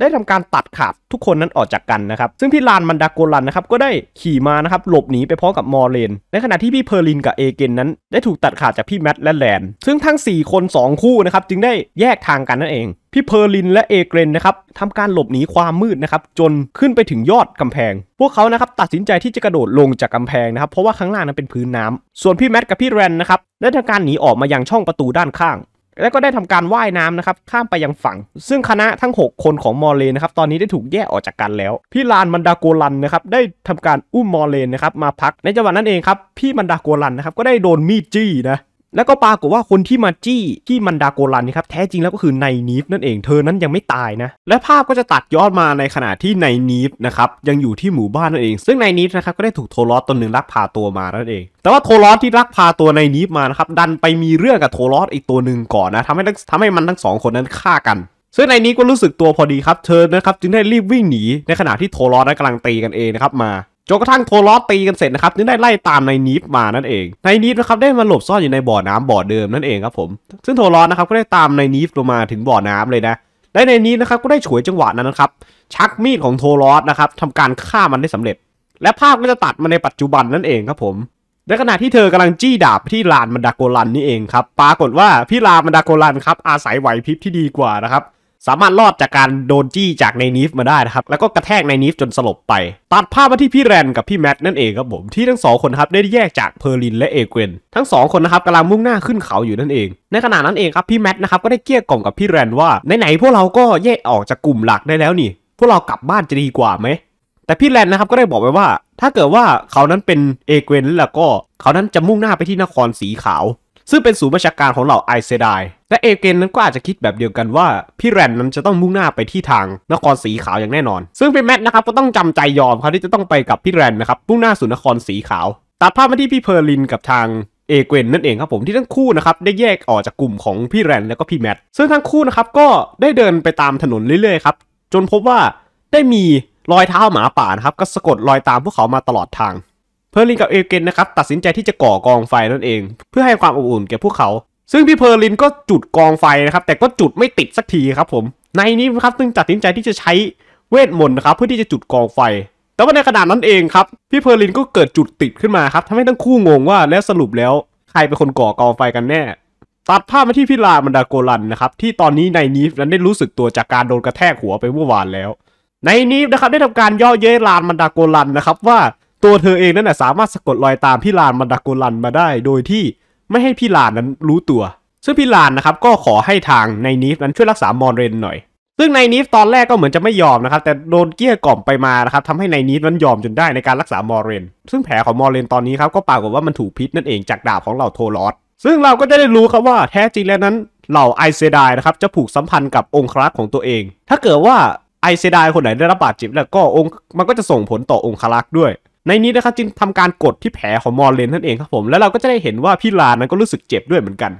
ได้ทำการตัดขาดทุกคนนั้นออกจากกันนะครับ ซึ่งพี่ลานมันดาโกลันนะครับก็ได้ขี่มานะครับหลบหนีไปพร้อมกับมอร์เรนในขณะที่พี่เพอร์ลินกับเอเกนนั้น ได้ถูกตัดขาดจากพี่แมทและแลนซึ่งทั้ง 4 คน 2 คู่นะครับจึงได้แยกทางกันนั่นเอง พี่เพอร์ลินและเอเกนนะครับทำการหลบหนีความมืดนะครับจนขึ้นไปถึงยอดกำแพง พวกเขานะครับตัดสินใจที่จะกระโดดลงจากกำแพงนะครับเพราะว่าข้างล่างนั้นเป็นพื้นน้ำส่วนพี่แมทกับพี่แรนนะครับได้ทำการหนีออกมายังช่องประตูด้านข้างและก็ได้ทำการว่ายน้ำนะครับข้ามไปยังฝั่ง ซึ่งคณะทั้ง 6 คนของมอเลนะครับตอนนี้ได้ถูกแยกออกจากกันแล้ว พี่ลานมันดาโกลันนะครับได้ทำการอุ้มมอเลนะครับมาพักในจังหวะนั้นเองครับพี่มันดาโกลันนะครับ ก็ได้โดนมีดจี้นะแล้วก็ปรากฏว่าคนที่มาจี้ที่มันดาโกรันนี่ครับแท้จริงแล้วก็คือไนนีฟนั่นเองเธอนั้นยังไม่ตายนะ และภาพก็จะตัดย้อนมาในขณะที่ไนนีฟนะครับยังอยู่ที่หมู่บ้านนั่นเอง ซึ่งไนนีฟนะครับก็ได้ถูกโทรอสตัวหนึ่งลักพาตัวมานั่นเอง แต่ว่าโทรอสที่ลักพาตัวไนนีฟมานะครับดันไปมีเรื่องกับโทรอสอีกตัวหนึ่งก่อนนะทำให้ทำให้มันทั้งสองคนนั้นฆ่ากันซึ่งในนี้ก็รู้สึกตัวพอดีครับเธอนะครับจึงได้รีบวิ่งหนีในขณะที่โทรอสนั้นกำลังตีกันเองนะครับมาจนกระทั่งโทรล้อตีกันเสร็จนะครับจึงได้ไล่ตามนายนีฟมานั่นเองนายนีฟนะครับได้มาหลบซ่อนอยู่ในบ่อน้ำบ่อเดิมนั่นเองครับผม ซึ่งโทรล้อนะครับก็ได้ตามนายนีฟลงมาถึงบ่อน้ำเลยนะและในนี้นะครับก็ได้ฉวยจังหวะนั้นนะครับ ชักมีดของโทรอสนะครับทำการฆ่ามันได้สำเร็จ และภาพก็จะตัดมาในปัจจุบันนั่นเองครับผม ในขณะที่เธอกำลังจี้ดาบที่ลานมันดาโกลันนี่เองครับ ปรากฏว่าพี่ลานมันดาโกลันครับอาศัยไหวพริบที่ดีกว่านะครับสามารถรอดจากการโดนจี้จากในนิฟมาได้นะครับแล้วก็กระแทกในนิฟจนสลบไปตัดภาพมาที่พี่แรนกับพี่แมทนั่นเองครับผมที่ทั้งสองคนครับได้แยกจากเพอร์ลินและเอเกนทั้งสองคนนะครับกำลังมุ่งหน้าขึ้นเขาอยู่นั่นเอง ในขณะนั้นเองครับพี่แมทนะครับก็ได้เกลี้ยกล่อมกับพี่แรนว่าไหนๆพวกเราก็แยกออกจากกลุ่มหลักได้แล้วนี่พวกเรากลับบ้านจะดีกว่าไหมแต่พี่แรนนะครับก็ได้บอกไปว่า ถ้าเกิดว่าเขานั้นเป็นเอเกนแล้วก็เขานั้นจะมุ่งหน้าไปที่นครสีขาว ซึ่งเป็นศูนย์ราชการของเหล่าไอเซดและเอเกนนั้นก็อาจจะคิดแบบเดียวกันว่า พี่แรน นั้นจะต้องมุ่งหน้าไปที่ทางนครสีขาวอย่างแน่นอน ซึ่งพี่แมทนะครับก็ต้องจำใจยอมครับที่จะต้องไปกับพี่แรนนะครับมุ่งหน้าสู่นครสีขาวตัดภาพมาที่พี่เพอร์ลินกับทางเอเกนนั่นเองครับผมที่ทั้งคู่นะครับได้แยกออกจากกลุ่มของพี่แรนแล้วก็พี่แมทซึ่งทั้งคู่นะครับก็ได้เดินไปตามถนนเรื่อยๆครับจนพบว่าได้มีรอยเท้าหมาป่านะครับก็สะกดรอยตามพวกเขามาตลอดทางเพอร์ลินกับเอเกนนะครับตัดสินใจที่จะก่อกองไฟนั่นเอง เพื่อให้ความอบอุ่นแก่พวกเขาซึ่งพี่เพอร์ลินก็จุดกองไฟนะครับ แต่ก็จุดไม่ติดสักทีครับผม ในนี้ครับจึงตัดสินใจที่จะใช้เวทมนต์นะครับเพื่อที่จะจุดกองไฟ แต่ว่าในขณะนั้นเองครับ พี่เพอร์ลินก็เกิดจุดติดขึ้นมาครับทำให้ทั้งคู่งงว่าแล้วสรุปแล้วใครเป็นคนก่อกองไฟกันแน่ ตัดภาพมาที่พิลามันดาโกลันนะครับ ที่ตอนนี้ในนีฟนั้นได้รู้สึกตัวจากการโดนกระแทกหัวไปเมื่อวานแล้ว ในนีฟนะครับได้ทำการย่อเย้ยลานมันดาโกลันนะครับว่าตัวเธอเองนั่นแหะสามารถสะกดรอยตามพี่ลานมันดาโกลันมาได้โดยที่ไม่ให้พี่ลานนั้นรู้ตัว ซึ่งพี่ลานนะครับก็ขอให้ทางในนีฟนั้นช่วยรักษามอนเรน หน่อย ซึ่งในนีฟตอนแรกก็เหมือนจะไม่ยอมนะครับ แต่โดนเกี้ยกล่อมไปมานะครับทำให้ในนีฟนั้นยอมจนได้ในการรักษามอเรน ซึ่งแผลของมอเรนตอนนี้ครับก็ปรากฏว่ามันถูกพิษนั่นเองจากดาบของเหล่าโทลอสซึ่งเราก็จะได้รู้ครับว่าแท้จริงแล้วนั้นเหล่าไอเซดายนะครับจะผูกสัมพันธ์กับองครักษ์ของตัวเอง ถ้าเกิดว่าไอเซดายคนไหนได้รับบาดเจ็บแล้วก็องค์มันก็จะส่งผลต่อองครักษ์ด้วยในนี้นะครับจึงทำการกดที่แผลของมอร์เลนนั่นเองครับผมแล้วเราก็จะได้เห็นว่าพี่ลานั้นก็รู้สึกเจ็บด้วยเหมือนกัน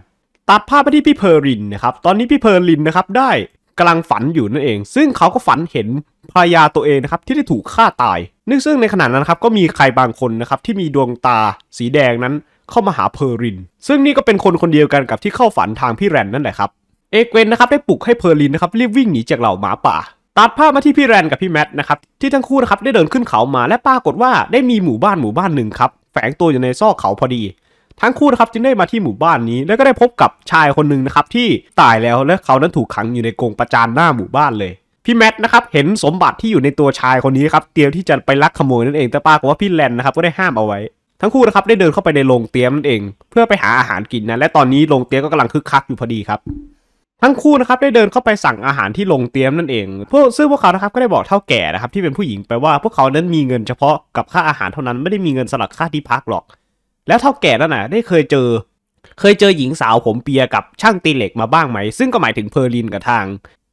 ตัดภาพไปที่พี่เพอรินนะครับตอนนี้พี่เพอรินนะครับได้กำลังฝันอยู่นั่นเอง ซึ่งเขาก็ฝันเห็นภรรยาตัวเองนะครับที่ได้ถูกฆ่าตาย นึกซึ่งในขณะนั้นครับก็มีใครบางคนนะครับที่มีดวงตาสีแดงนั้นเข้ามาหาเพอริน ซึ่งนี่ก็เป็นคนคนเดียวกันกับที่เข้าฝันทางพี่แรนนั่นแหละครับเอเกนนะครับได้ปลุกให้เพอรินนะครับรีบวิ่งหนีจากเหล่าหมาป่าตัดภาพมาที่พี่แรนกับพี่แมทนะครับที่ทั้งคู่นะครับได้เดินขึ้นเขามาและปรากฏว่าได้มีหมู่บ้านหมู่บ้านหนึ่งครับแฝงตัวอยู่ในซอกเขาพอดี ทั้งคู่นะครับจึงได้มาที่หมู่บ้านนี้ แล้วก็ได้พบกับชายคนหนึ่งนะครับที่ตายแล้วและเขานั้นถูกขังอยู่ในกรงประจานหน้าหมู่บ้านเลยพี่แมทนะครับเห็นสมบัติที่อยู่ในตัวชายคนนี้ครับเตรียมที่จะไปลักขโมยนั่นเองแต่ปรากฏว่าพี่แรนนะครับก็ได้ห้ามเอาไว้ ทั้งคู่นะครับได้เดินเข้าไปในโรงเตี๊ยมนั่นเอง เพื่อไปหาอาหารกินนะและตอนนี้โรงเตี๊ยมก็กำลังคึกคักอยู่พอดีครับทั้งคู่นะครับได้เดินเข้าไปสั่งอาหารที่ลงเตียมนั่นเองพวกซึ่งพวกเขานะครับก็ได้บอกเท่าแก่นะครับที่เป็นผู้หญิงไปว่าพวกเขานั้นมีเงินเฉพาะกับค่าอาหารเท่านั้นไม่ได้มีเงินสำหรับค่าที่พักหรอก แล้วเท่าแก่นั่นน่ะได้เคยเจอ เคยเจอหญิงสาวผมเปียกับช่างตีเหล็กมาบ้างไหม ซึ่งก็หมายถึงเพอร์ลินกับทาง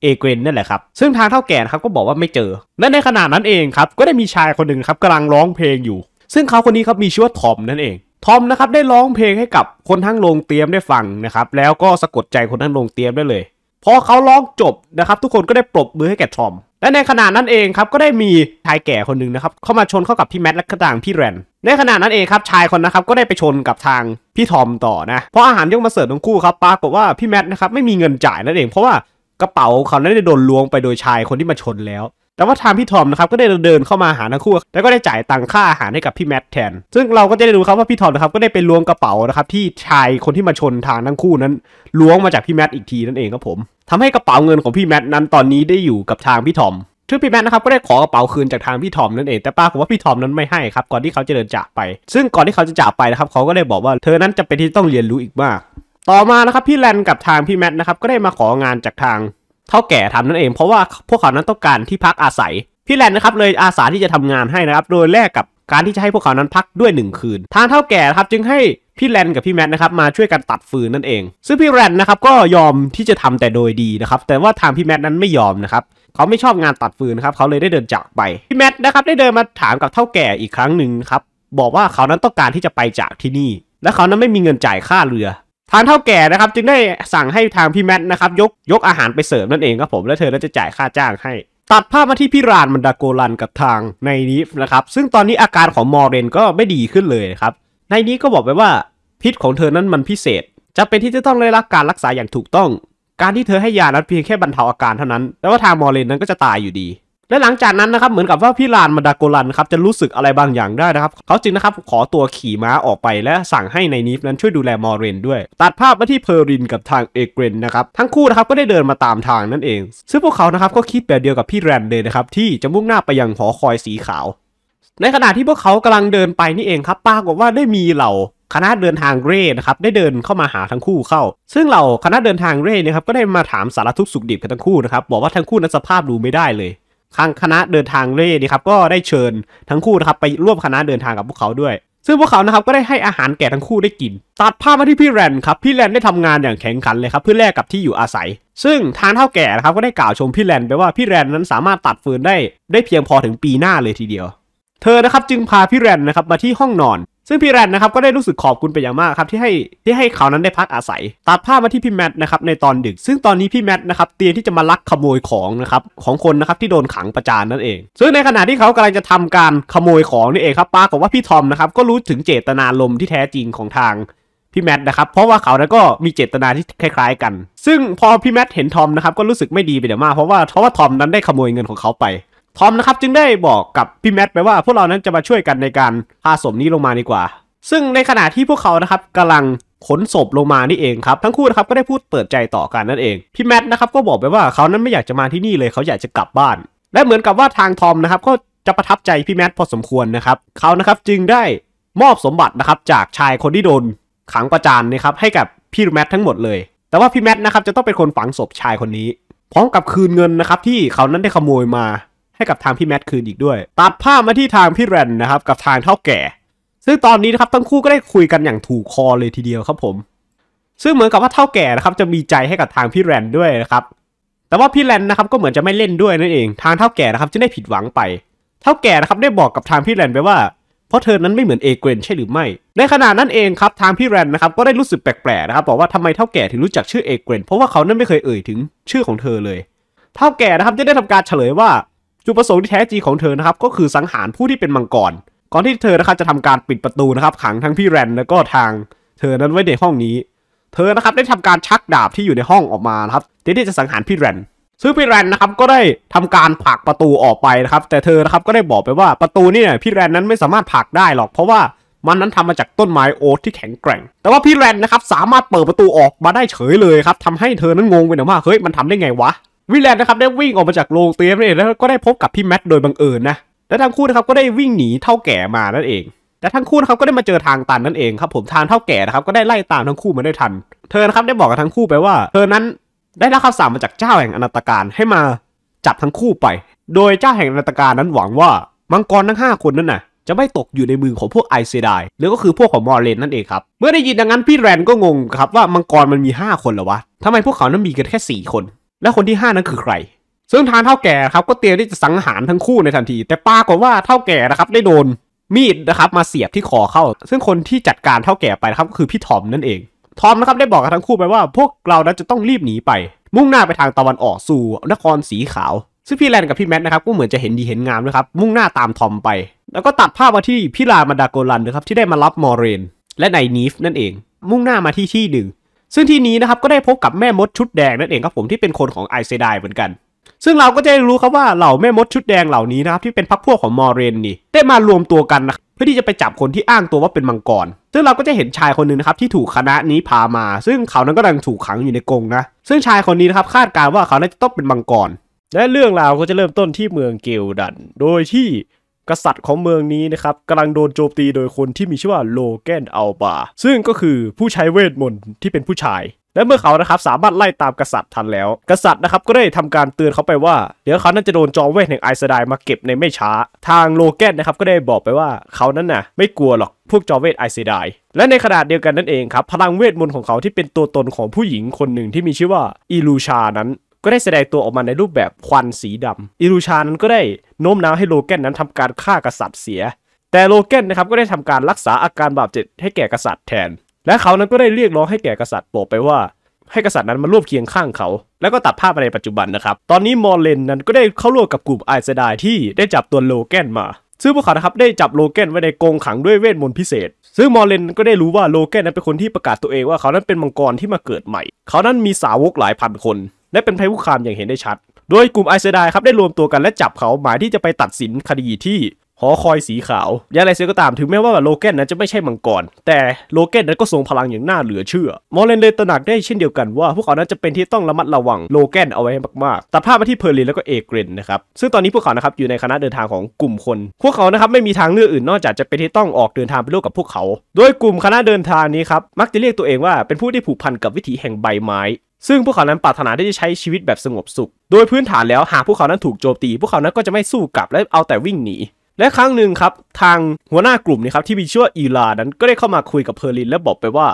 เอเกรนนั่นแหละครับซึ่งทางเท่าแก่นะครับก็บอกว่าไม่เจอและในขณะนั้นเองครับก็ได้มีชายคนหนึ่งครับกำลังร้องเพลงอยู่ ซึ่งเขาคนนี้ครับมีชื่อว่าทอมนั่นเองทอมนะครับได้ร้องเพลงให้กับคนทั้งโรงเตรียมได้ฟังนะครับแล้วก็สะกดใจคนทั้งโรงเตรียมได้เลยพอเขาร้องจบนะครับทุกคนก็ได้ปรบมือให้แก่ทอม และในขณะนั้นเองครับก็ได้มีชายแก่คนหนึ่งนะครับเข้ามาชนเข้ากับ พี่แมทและกระต่าง พี่แรนในขณะนั้นเองครับชายคนนะครับก็ได้ไปชนกับทางพี่ทอมต่อนะ เพราะอาหารยกมาเสิร์ฟทั้งคู่ครับปรากฏว่าพี่แมทนะครับไม่มีเงินจ่ายนั่นเอง เพราะว่ากระเป๋าเขาได้โดนล้วงไปโดยชายคนที่มาชนแล้วแต่ว่าทางพี่ทอมนะครับก็ได้เดินเข้ามาหาทั้งคู่แล้วก็ได้จ่ายตังค่าอาหารให้กับพี่แมทแทน ซึ่งเราก็จะได้รู้ครับว่าพี่ทอมนะครับก็ได้ไปล้วงกระเป๋านะครับที่ชายคนที่มาชนทางทั้งคู่นั้นล้วงมาจากพี่แมทอีกทีนั่นเองครับผม ทำให้กระเป๋าเงินของพี่แมทนั้นตอนนี้ได้อยู่กับทางพี่ทอมซื่อพี่แมทนะครับก็ได้ขอกระเป๋าคืนจากทางพี่ทอมนั่นเองแต่ป้าบอกว่าพี่ทอมนั้นไม่ให้ครับก่อนที่เขาจะเดินจากไป ซึ่งก่อนที่เขาจะจากไปนะครับ เขาก็ได้บอกว่าเธอนั้นจะเป็นที่ต้องเรียนรู้อีกมาก ต่อมานะครับพี่แลนกับทางพี่แมทนะครับก็ได้มาของานจากทางเท่าแก่ทำนั่นเอง เพราะว่าพวกเขานั้นต้องการที่พักอาศัยพี่แลนนะครับเลยอาสาที่จะทำงานให้นะครับโดยแลกกับการที่จะให้พวกเขานั้นพักด้วย 1 คืน ทางเท่าแก่ครับจึงให้พี่แลนกับพี่แมทนะครับมาช่วยกันตัดฟืนนั่นเองซึ่งพี่แลนนะครับก็ยอมที่จะทำแต่โดยดีนะครับแต่ว่าทางพี่แมทนั้นไม่ยอมนะครับเขาไม่ชอบงานตัดฟืนครับเขาเลยได้เดินจากไปพี่แมทนะครับได้เดินมาถามกับเท่าแก่อีกครั้งหนึ่งครับบอกว่าเขานั้นต้องการที่จะไปจากที่นี่ และเขานั้นไม่มีเงินจ่ายค่าเรือทางเท่าแก่นะครับจึงได้สั่งให้ทางพี่แมทนะครับยกยกอาหารไปเสิร์ฟนั่นเองครับผม และเธอก็จะจ่ายค่าจ้างให้ ตัดภาพมาที่พี่รานมันดาโกลันกับทางในนี้นะครับซึ่งตอนนี้อาการของมอร์เรนก็ไม่ดีขึ้นเลยครับในนี้ก็บอกไปว่า พิษของเธอนั้นมันพิเศษจะเป็นที่จะต้องได้รับการรักษาอย่างถูกต้องการที่เธอให้ยานั้นเพียงแค่บรรเทาอาการเท่านั้นแต่ว่าทางมอร์เรนนั้นก็จะตายอยู่ดีและหลังจากนั้นนะครับเหมือนกับว่าพี่ลานมาดากลันครับจะรู้สึกอะไรบางอย่างได้นะครับ เขาจึงนะครับขอตัวขี่ม้าออกไปและสั่งให้ในนีฟนั้นช่วยดูแลมอร์เรนด้วย ตัดภาพมาที่เพอรินกับทางเอเกรนนะครับทั้งคู่นะครับก็ได้เดินมาตามทางนั่นเอง ซึ่งพวกเขานะครับก็คิดแบบเดียวกับพี่แรนเลยนะครับที่จะมุ่งหน้าไปยังหอคอยสีขาว ในขณะที่พวกเขากำลังเดินไปนี่เองครับปรากฏว่าได้มีเหล่าคณะเดินทางเร่นะครับได้เดินเข้ามาหาทั้งคู่เข้า ซึ่งเหล่าคณะเดินทางเร่เนี่ยครับก็ได้มาถามสารทุกสุขดิบกับทั้งคู่นะครับบอกว่าทั้งคู่นั้นสภาพดูไม่ได้เลยทางคณะเดินทางเร่ดีครับก็ได้เชิญทั้งคู่นะครับไปร่วมคณะเดินทางกับพวกเขาด้วย ซึ่งพวกเขานะครับก็ได้ให้อาหารแก่ทั้งคู่ได้กิน ตัดภาพมาที่พี่แรนครับพี่แรนได้ทำงานอย่างแข็งขันเลยครับ เพื่อแลกกับที่อยู่อาศัย ซึ่งทางเท่าแก่นะครับก็ได้กล่าวชมพี่แรนไปว่าพี่แรนนั้นสามารถตัดฟืนได้ได้เพียงพอถึงปีหน้าเลยทีเดียว เธอนะครับจึงพาพี่แรนนะครับมาที่ห้องนอนซึ่งพี่แรนนะครับก็ได้รู้สึกขอบคุณไปอย่างมากครับที่ให้ที่ให้เขานั้นได้พักอาศัยตัดภาพมาที่พี่แมทนะครับในตอนดึกซึ่งตอนนี้พี่แมทนะครับเตรียมที่จะมาลักขโมยของนะครับของคนนะครับที่โดนขังประจานนั่นเองซึ่งในขณะที่เขากำลังจะทำการขโมยของนี่เองครับป้ากว่าพี่ทอมนะครับก็รู้ถึงเจตนาลมที่แท้จริงของทางพี่แมทนะครับเพราะว่าเขาแล้นก็มีเจตนาที่คล้าย ๆ กัน ซึ่งพอพี่แมทเห็นทอมนะครับก็รู้สึกไม่ดีไปเดี๋ยวมากเพราะว่าเพราะว่าทอมนั้นได้ขโมยเงินของเขาไปทอมนะครับจึงได้บอกกับพี่แมทไปว่าพวกเรานั้นจะมาช่วยกันในการพาศพนี้ลงมาดีกว่า ซึ่งในขณะที่พวกเขานะครับกำลังขนศพลงมานี่เองครับ ทั้งคู่นะครับก็ได้พูดเปิดใจต่อกันนั่นเอง พี่แมทนะครับก็บอกไปว่าเขานั้นไม่อยากจะมาที่นี่เลยเขาอยากจะกลับบ้าน และเหมือนกับว่าทางทอมนะครับก็จะประทับใจพี่แมทพอสมควรนะครับเขานะครับจึงได้มอบสมบัตินะครับจากชายคนที่โดน ขังประจานนะครับให้กับพี่แมททั้งหมดเลย แต่ว่าพี่แมทนะครับจะต้องเป็นคนฝังศพชายคนนี้ พร้อมกับคืนเงินนะครับที่เขานั้นได้ขโมยมาให้กับทางพี่แมทคืนอีกด้วยตัดภาพมาที่ทางพี่แรนนะครับกับทางเท่าแก่ ซึ่งตอนนี้นะครับทั้งคู่ก็ได้คุยกันอย่างถูกคอ เลยทีเดียวครับผม ซึ่งเหมือนกับว่าเท่าแก่นะครับจะมีใจให้กับทางพี่แรนด้วยนะครับแต่ว่าพี่แรนนะครับก็เหมือนจะไม่เล่นด้วยนั่นเอง ทางเท่าแก่นะครับจะได้ผิดหวังไป เท่าแก่นะครับได้บอกกับทางพี่แรนไปว่า เพราะเธอนั้นไม่เหมือนเอเกรนใช่หรือไม่ในขณะนั้นเองครับทางพี่แรนนะครับก็ได้รู้สึกแปลกๆนะครับบอกว่าทำไมเท่าแก่ถึงรู้จักชื่อเอเกรนเพราะว่าเขานั้นไม่เคยเอ่ยถึงชื่อของเธอเลยเท่าแก่นะครับจะได้ทำการเฉลยว่าจุดประสงค์ที่แท้จริงของเธอนะครับ ก็คือสังหารผู้ที่เป็นมังกรก่อนที่เธอนะครับจะทำการปิดประตูนะครับขังทั้งพี่แรนแล้วก็ทางเธอนั้นไว้ในห้องนี้ เธอนะครับได้ทำการชักดาบที่อยู่ในห้องออกมานะครับเพื่อที่จะสังหารพี่แรนซึ่งพี่แรนนะครับก็ได้ทำการผลักประตูออกไปนะครับแต่เธอนะครับก็ได้บอกไปว่าประตูนี่พี่แรนนั้นไม่สามารถผลักได้หรอก เพราะว่ามันนั้นทำมาจากต้นไม้โอ๊ตที่แข็งแกร่ง แต่ว่าพี่แรนนะครับสามารถเปิดประตูออกมาได้เฉยเลยครับทำให้เธอนั้นงงไปหน่อยว่าเฮ้ยมันทำได้ไงวะวิแลนด์นะครับได้วิ่งออกมาจากโรงเตี๊ยมนั่นเองแล้วก็ได้พบกับพี่แมทโดยบังเอิญนะ และทั้งคู่นะครับก็ได้วิ่งหนีเท่าแก่มานั่นเองและทั้งคู่นะครับก็ได้มาเจอทางตันนั่นเองครับผมทางเท่าแก่นะครับก็ได้ไล่ตามทั้งคู่มาได้ทัน เธอนะครับได้บอกกับทั้งคู่ไปว่าเธอนั้นได้รับคำสั่งมาจากเจ้าแห่งอนาตการให้มาจับทั้งคู่ไป โดยเจ้าแห่งอนาตการนั้นหวังว่ามังกรทั้ง 5 คนนั้นน่ะ จะไม่ตกอยู่ในมือของพวกไอเซดายหรือก็คือพวกของมอร์เลนนั่นเองครับ เมื่อได้ยินดังนั้นพี่แรนก็งงครับว่ามังกรมันมี 5 คนเหรอวะทำไมพวกเขานั้นมีกันแค่4คนและคนที่ห้านั้นคือใคร ซึ่งทางเท่าแก่ครับก็เตรียมที่จะสังหารทั้งคู่ในทันที แต่ปรากฏว่าเท่าแก่นะครับได้โดนมีดนะครับมาเสียบที่คอเข้า ซึ่งคนที่จัดการเท่าแก่ไปนะครับก็คือพี่ทอมนั่นเองทอมนะครับได้บอกกับทั้งคู่ไปว่าพวกเรานั้นจะต้องรีบหนีไป มุ่งหน้าไปทางตะวันออกสู่นครสีขาว ซึ่งพี่แลนกับพี่แมทนะครับก็เหมือนจะเห็นดีเห็นงามนะครับ มุ่งหน้าตามทอมไป แล้วก็ตัดภาพมาที่พี่รามาดาโกลันนะครับที่ได้มารับมอเรน และไนนีฟนั่นเอง มุ่งหน้ามาที่ที่หนึ่งซึ่งที่นี้นะครับก็ได้พบกับแม่มดชุดแดงนั่นเองครับผมที่เป็นคนของไอเซดายเหมือนกันซึ่งเราก็จะได้รู้ครับว่าเหล่าแม่มดชุดแดงเหล่านี้นะครับ ที่เป็นพรรคพวกของมอเรนนี่ได้มารวมตัวกันนะเพื่อที่จะไปจับคนที่อ้างตัวว่าเป็นมังกรซึ่งเราก็จะเห็นชายคนหนึ่งนะครับ ที่ถูกคณะนี้พามา ซึ่งเขานั้นก็กำลังถูกขังอยู่ในกรงนะซึ่งชายคนนี้นะครับคาดการว่าเขาน่าจะต้องเป็นมังกรและเรื่องราวก็จะเริ่มต้นที่เมืองเกลดัน โดยที่กษัตริย์ของเมืองนี้นะครับกำลังโดนโจมตีโดยคนที่มีชื่อว่าโลแกน อัลบาซึ่งก็คือผู้ใช้เวทมนต์ที่เป็นผู้ชาย และเมื่อเขานะครับสามารถไล่ตามกษัตริย์ทันแล้ว กษัตริย์นะครับก็ได้ทำการเตือนเขาไปว่า เดี๋ยวเขานั้นจะโดนจอมเวทแห่งไอซ์ไดมาเก็บในไม่ช้า ทางโลแกนนะครับก็ได้บอกไปว่าเขานั้นน่ะไม่กลัวหรอกพวกจอมเวทไอเซดายและในขนาดเดียวกันนั่นเองครับ พลังเวทมนต์ของเขาที่เป็นตัวตนของผู้หญิงคนหนึ่งที่มีชื่อว่าอิลูชานั้นก็ได้แสดงตัวออกมาในรูปแบบควันสีดำอิรูชานั้นก็ได้โน้มน้าวให้โลแกนนั้นทำการฆ่ากษัตริย์เสีย แต่โลแกนนะครับก็ได้ทำการรักษาอาการบาดเจ็บให้แก่กษัตริย์แทน และเขานั้นก็ได้เรียกร้องให้แก่กษัตริย์บอกไปว่าให้กษัตริย์นั้นมาร่วมเคียงข้างเขา แล้วก็ตัดภาพมาในปัจจุบันนะครับ ตอนนี้มอร์เลนนั้นก็ได้เข้าร่วมกับกลุ่มไอเซดายที่ได้จับตัวโลแกนมา ซึ่งพวกเขานะครับได้จับโลแกนไว้ในกรงขังด้วยเวทมนต์พิเศษ ซึ่งมอร์เลน ก็ได้รู้ว่าโลแกนนั้นเป็นคนที่ประกาศตัวเองว่าเขานั้นเป็นมังกรที่มาเกิดใหม่ เขานั้นมีสาวกหลายพันคนและเป็นภัยคุกคามอย่างเห็นได้ชัด โดยกลุ่มไอเซดายครับได้รวมตัวกันและจับเขาหมายที่จะไปตัดสินคดีที่หอคอยสีขาวย่างไรเสียก็ตามถึงแม้ว่าโลแกนนั้นจะไม่ใช่มังกร แต่โลแกนนั้นก็ทรงพลังอย่างน่าเหลือเชื่อ มอเลนเลยตระหนักได้เช่นเดียวกันว่าพวกเขานั้นจะเป็นที่ต้องระมัดระวังโลแกนเอาไว้มากๆตัดภาพมาที่เพอร์ลินแล้วก็เอเกรนนะครับ ซึ่งตอนนี้พวกเขา นะครับ อยู่ในคณะเดินทางของกลุ่มคน พวกเขานะครับไม่มีทางเลือกอื่นนอกจากจะเป็นที่ต้องออกเดินทางไปร่วมกับพวกเขา โดยกลุ่มคณะเดินทางนี้ครับ มักจะเรียกตัวเองว่าเป็นผู้ที่ผูกพันกับวิถีแห่งใบไม้ ซึ่งพวกเขานั้นปรารถนาที่จะใช้ชีวิตแบบสงบสุข โดยพื้นฐานแล้ว หากพวกเขานั้นถูกโจมตีพวกเขานั้นก็จะไม่สู้กลับและเอาแต่วิ่งหนีและครั้งหนึ่งครับทางหัวหน้ากลุ่มนี่ครับที่มีชื่ออีลานั้นก็ได้เข้ามาคุยกับเพอร์ลินและบอกไปว่า